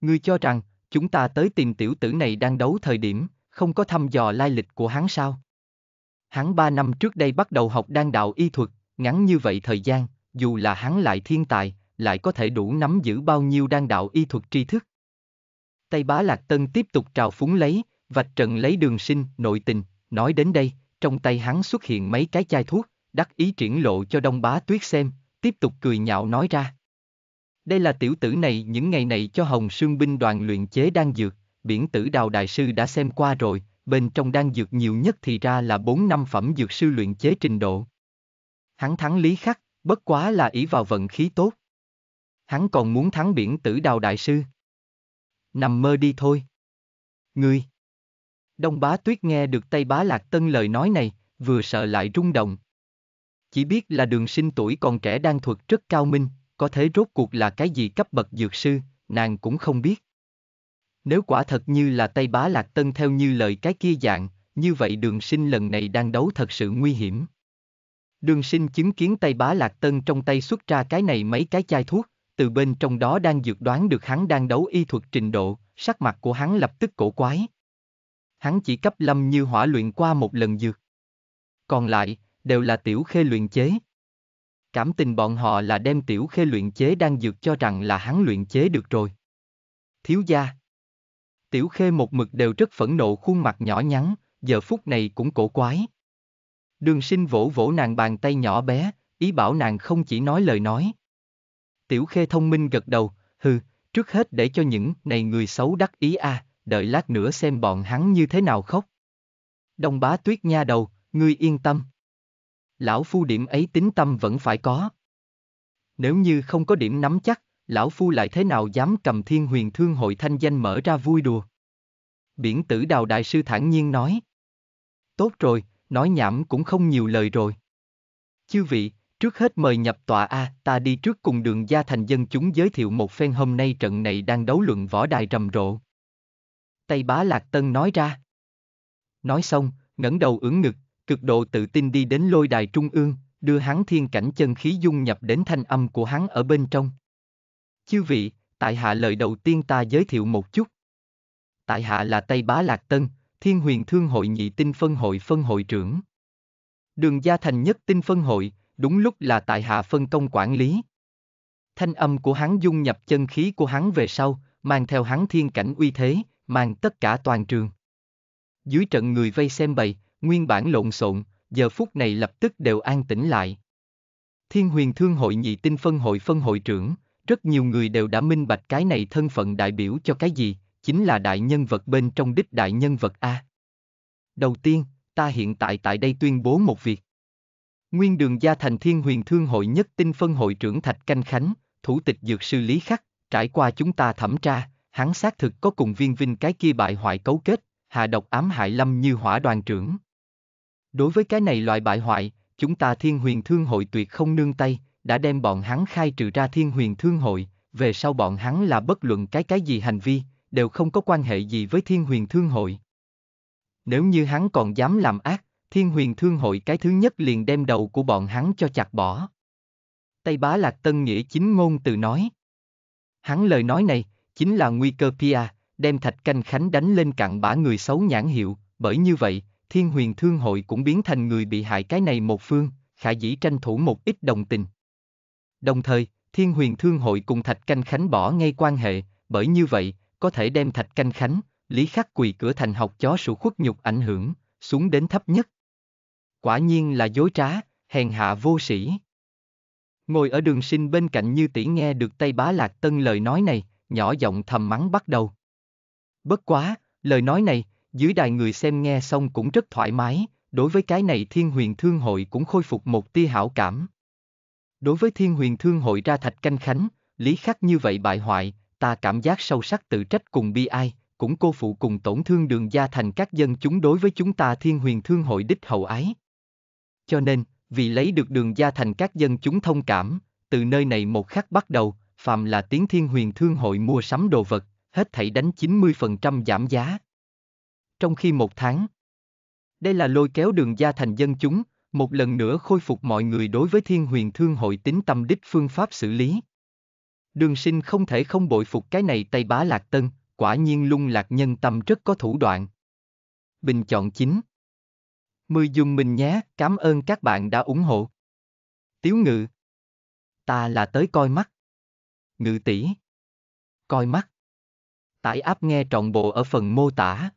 Ngươi cho rằng, Chúng ta tới tìm tiểu tử này đang đấu thời điểm, không có thăm dò lai lịch của hắn sao? Hắn ba năm trước đây bắt đầu học đan đạo y thuật, ngắn như vậy thời gian, dù là hắn lại thiên tài, lại có thể đủ nắm giữ bao nhiêu đan đạo y thuật tri thức. Tây Bá Lạc Tân tiếp tục trào phúng lấy, vạch trần lấy đường sinh, nội tình, nói đến đây, trong tay hắn xuất hiện mấy cái chai thuốc, đắc ý triển lộ cho Đông Bá Tuyết xem, tiếp tục cười nhạo nói ra. Đây là tiểu tử này những ngày này cho Hồng Sương binh đoàn luyện chế đan dược, biển tử đào đại sư đã xem qua rồi, bên trong đan dược nhiều nhất thì ra là bốn năm phẩm dược sư luyện chế trình độ. Hắn thắng lý khắc, bất quá là ý vào vận khí tốt. Hắn còn muốn thắng biển tử đào đại sư. Nằm mơ đi thôi. Ngươi. Đông bá tuyết nghe được Tây bá lạc tân lời nói này, vừa sợ lại rung động. Chỉ biết là đường sinh tuổi còn trẻ đang thuật rất cao minh, có thế rốt cuộc là cái gì cấp bậc dược sư, nàng cũng không biết. Nếu quả thật như là Tây Bá Lạc Tân theo như lời cái kia dạng, như vậy đường sinh lần này đang đấu thật sự nguy hiểm. Đường sinh chứng kiến Tây Bá Lạc Tân trong tay xuất ra cái này mấy cái chai thuốc, từ bên trong đó đang dược đoán được hắn đang đấu y thuật trình độ, sắc mặt của hắn lập tức cổ quái. Hắn chỉ cấp lâm như hỏa luyện qua một lần dược. Còn lại, đều là tiểu khê luyện chế, cảm tình bọn họ là đem tiểu khê luyện chế đang dược cho rằng là hắn luyện chế được rồi. Thiếu gia. Tiểu khê một mực đều rất phẫn nộ khuôn mặt nhỏ nhắn, giờ phút này cũng cổ quái. Đường sinh vỗ vỗ nàng bàn tay nhỏ bé, ý bảo nàng không chỉ nói lời nói. Tiểu khê thông minh gật đầu, hừ, trước hết để cho những này người xấu đắc ý a à, đợi lát nữa xem bọn hắn như thế nào khóc. Đồng bá tuyết nha đầu, ngươi yên tâm lão phu điểm ấy tính tâm vẫn phải có. Nếu như không có điểm nắm chắc, lão phu lại thế nào dám cầm thiên huyền thương hội thanh danh mở ra vui đùa. Biển tử đào đại sư thản nhiên nói. Tốt rồi, nói nhảm cũng không nhiều lời rồi. Chư vị, trước hết mời nhập tọa A, ta đi trước cùng đường gia thành dân chúng giới thiệu một phen hôm nay trận này đang đấu luận võ đài rầm rộ. Tây bá Lạc Tân nói ra. Nói xong, ngẩng đầu ưỡn ngực, cực độ tự tin đi đến lôi đài trung ương, đưa hắn thiên cảnh chân khí dung nhập đến thanh âm của hắn ở bên trong. Chư vị, tại hạ lời đầu tiên ta giới thiệu một chút. Tại hạ là Tây Bá Lạc Tân, Thiên Huyền Thương hội nhị tinh phân hội phân hội trưởng. Đường Gia Thành nhất tinh phân hội, đúng lúc là tại hạ phân công quản lý. Thanh âm của hắn dung nhập chân khí của hắn về sau, mang theo hắn thiên cảnh uy thế, mang tất cả toàn trường. Dưới trận người vây xem bầy, nguyên bản lộn xộn, giờ phút này lập tức đều an tĩnh lại. Thiên huyền thương hội nhị tinh phân hội phân hội trưởng, rất nhiều người đều đã minh bạch cái này thân phận đại biểu cho cái gì, chính là đại nhân vật bên trong đích đại nhân vật A. Đầu tiên, ta hiện tại tại đây tuyên bố một việc. Nguyên đường gia thành thiên huyền thương hội nhất tinh phân hội trưởng Thạch Canh Khánh, thủ tịch dược sư Lý Khắc, trải qua chúng ta thẩm tra, hắn xác thực có cùng viên vinh cái kia bại hoại cấu kết, hạ độc ám hại lâm như hỏa đoàn trưởng. Đối với cái này loại bại hoại, chúng ta Thiên Huyền Thương Hội tuyệt không nương tay, đã đem bọn hắn khai trừ ra Thiên Huyền Thương Hội, về sau bọn hắn là bất luận cái cái gì hành vi, đều không có quan hệ gì với Thiên Huyền Thương Hội. Nếu như hắn còn dám làm ác, Thiên Huyền Thương Hội cái thứ nhất liền đem đầu của bọn hắn cho chặt bỏ. Tây Bá Lạc Tân Nghĩa chính ngôn từ nói. Hắn lời nói này, chính là nguy cơ Pia, đem Thạch Canh Khánh đánh lên cặn bã người xấu nhãn hiệu, bởi như vậy, thiên huyền thương hội cũng biến thành người bị hại cái này một phương, khả dĩ tranh thủ một ít đồng tình. Đồng thời, thiên huyền thương hội cùng Thạch Canh Khánh bỏ ngay quan hệ, bởi như vậy, có thể đem Thạch Canh Khánh, Lý Khắc quỳ cửa thành học chó sủ khuất nhục ảnh hưởng, xuống đến thấp nhất. Quả nhiên là dối trá, hèn hạ vô sĩ. Ngồi ở đường sinh bên cạnh như tỷ nghe được Tây Bá Lạc Tân lời nói này, nhỏ giọng thầm mắng bắt đầu. Bất quá, lời nói này, dưới đài người xem nghe xong cũng rất thoải mái, đối với cái này thiên huyền thương hội cũng khôi phục một tia hảo cảm. Đối với thiên huyền thương hội ra thạch canh khánh, lý khắc như vậy bại hoại, ta cảm giác sâu sắc tự trách cùng bi ai, cũng cô phụ cùng tổn thương đường gia thành các dân chúng đối với chúng ta thiên huyền thương hội đích hậu ái. Cho nên, vì lấy được đường gia thành các dân chúng thông cảm, từ nơi này một khắc bắt đầu, phàm là tiếng thiên huyền thương hội mua sắm đồ vật, hết thảy đánh 90% giảm giá trong khi một tháng. Đây là lôi kéo đường gia thành dân chúng, một lần nữa khôi phục mọi người đối với thiên huyền thương hội tính tâm đích phương pháp xử lý. Đường sinh không thể không bội phục cái này Tây Bá Lạc Tân, quả nhiên lung lạc nhân tâm rất có thủ đoạn. Bình chọn chính. Mười dùng mình nhé, cảm ơn các bạn đã ủng hộ. Tiếu ngự. Ta là tới coi mắt. Ngự tỷ. Coi mắt. Tải áp nghe trọn bộ ở phần mô tả.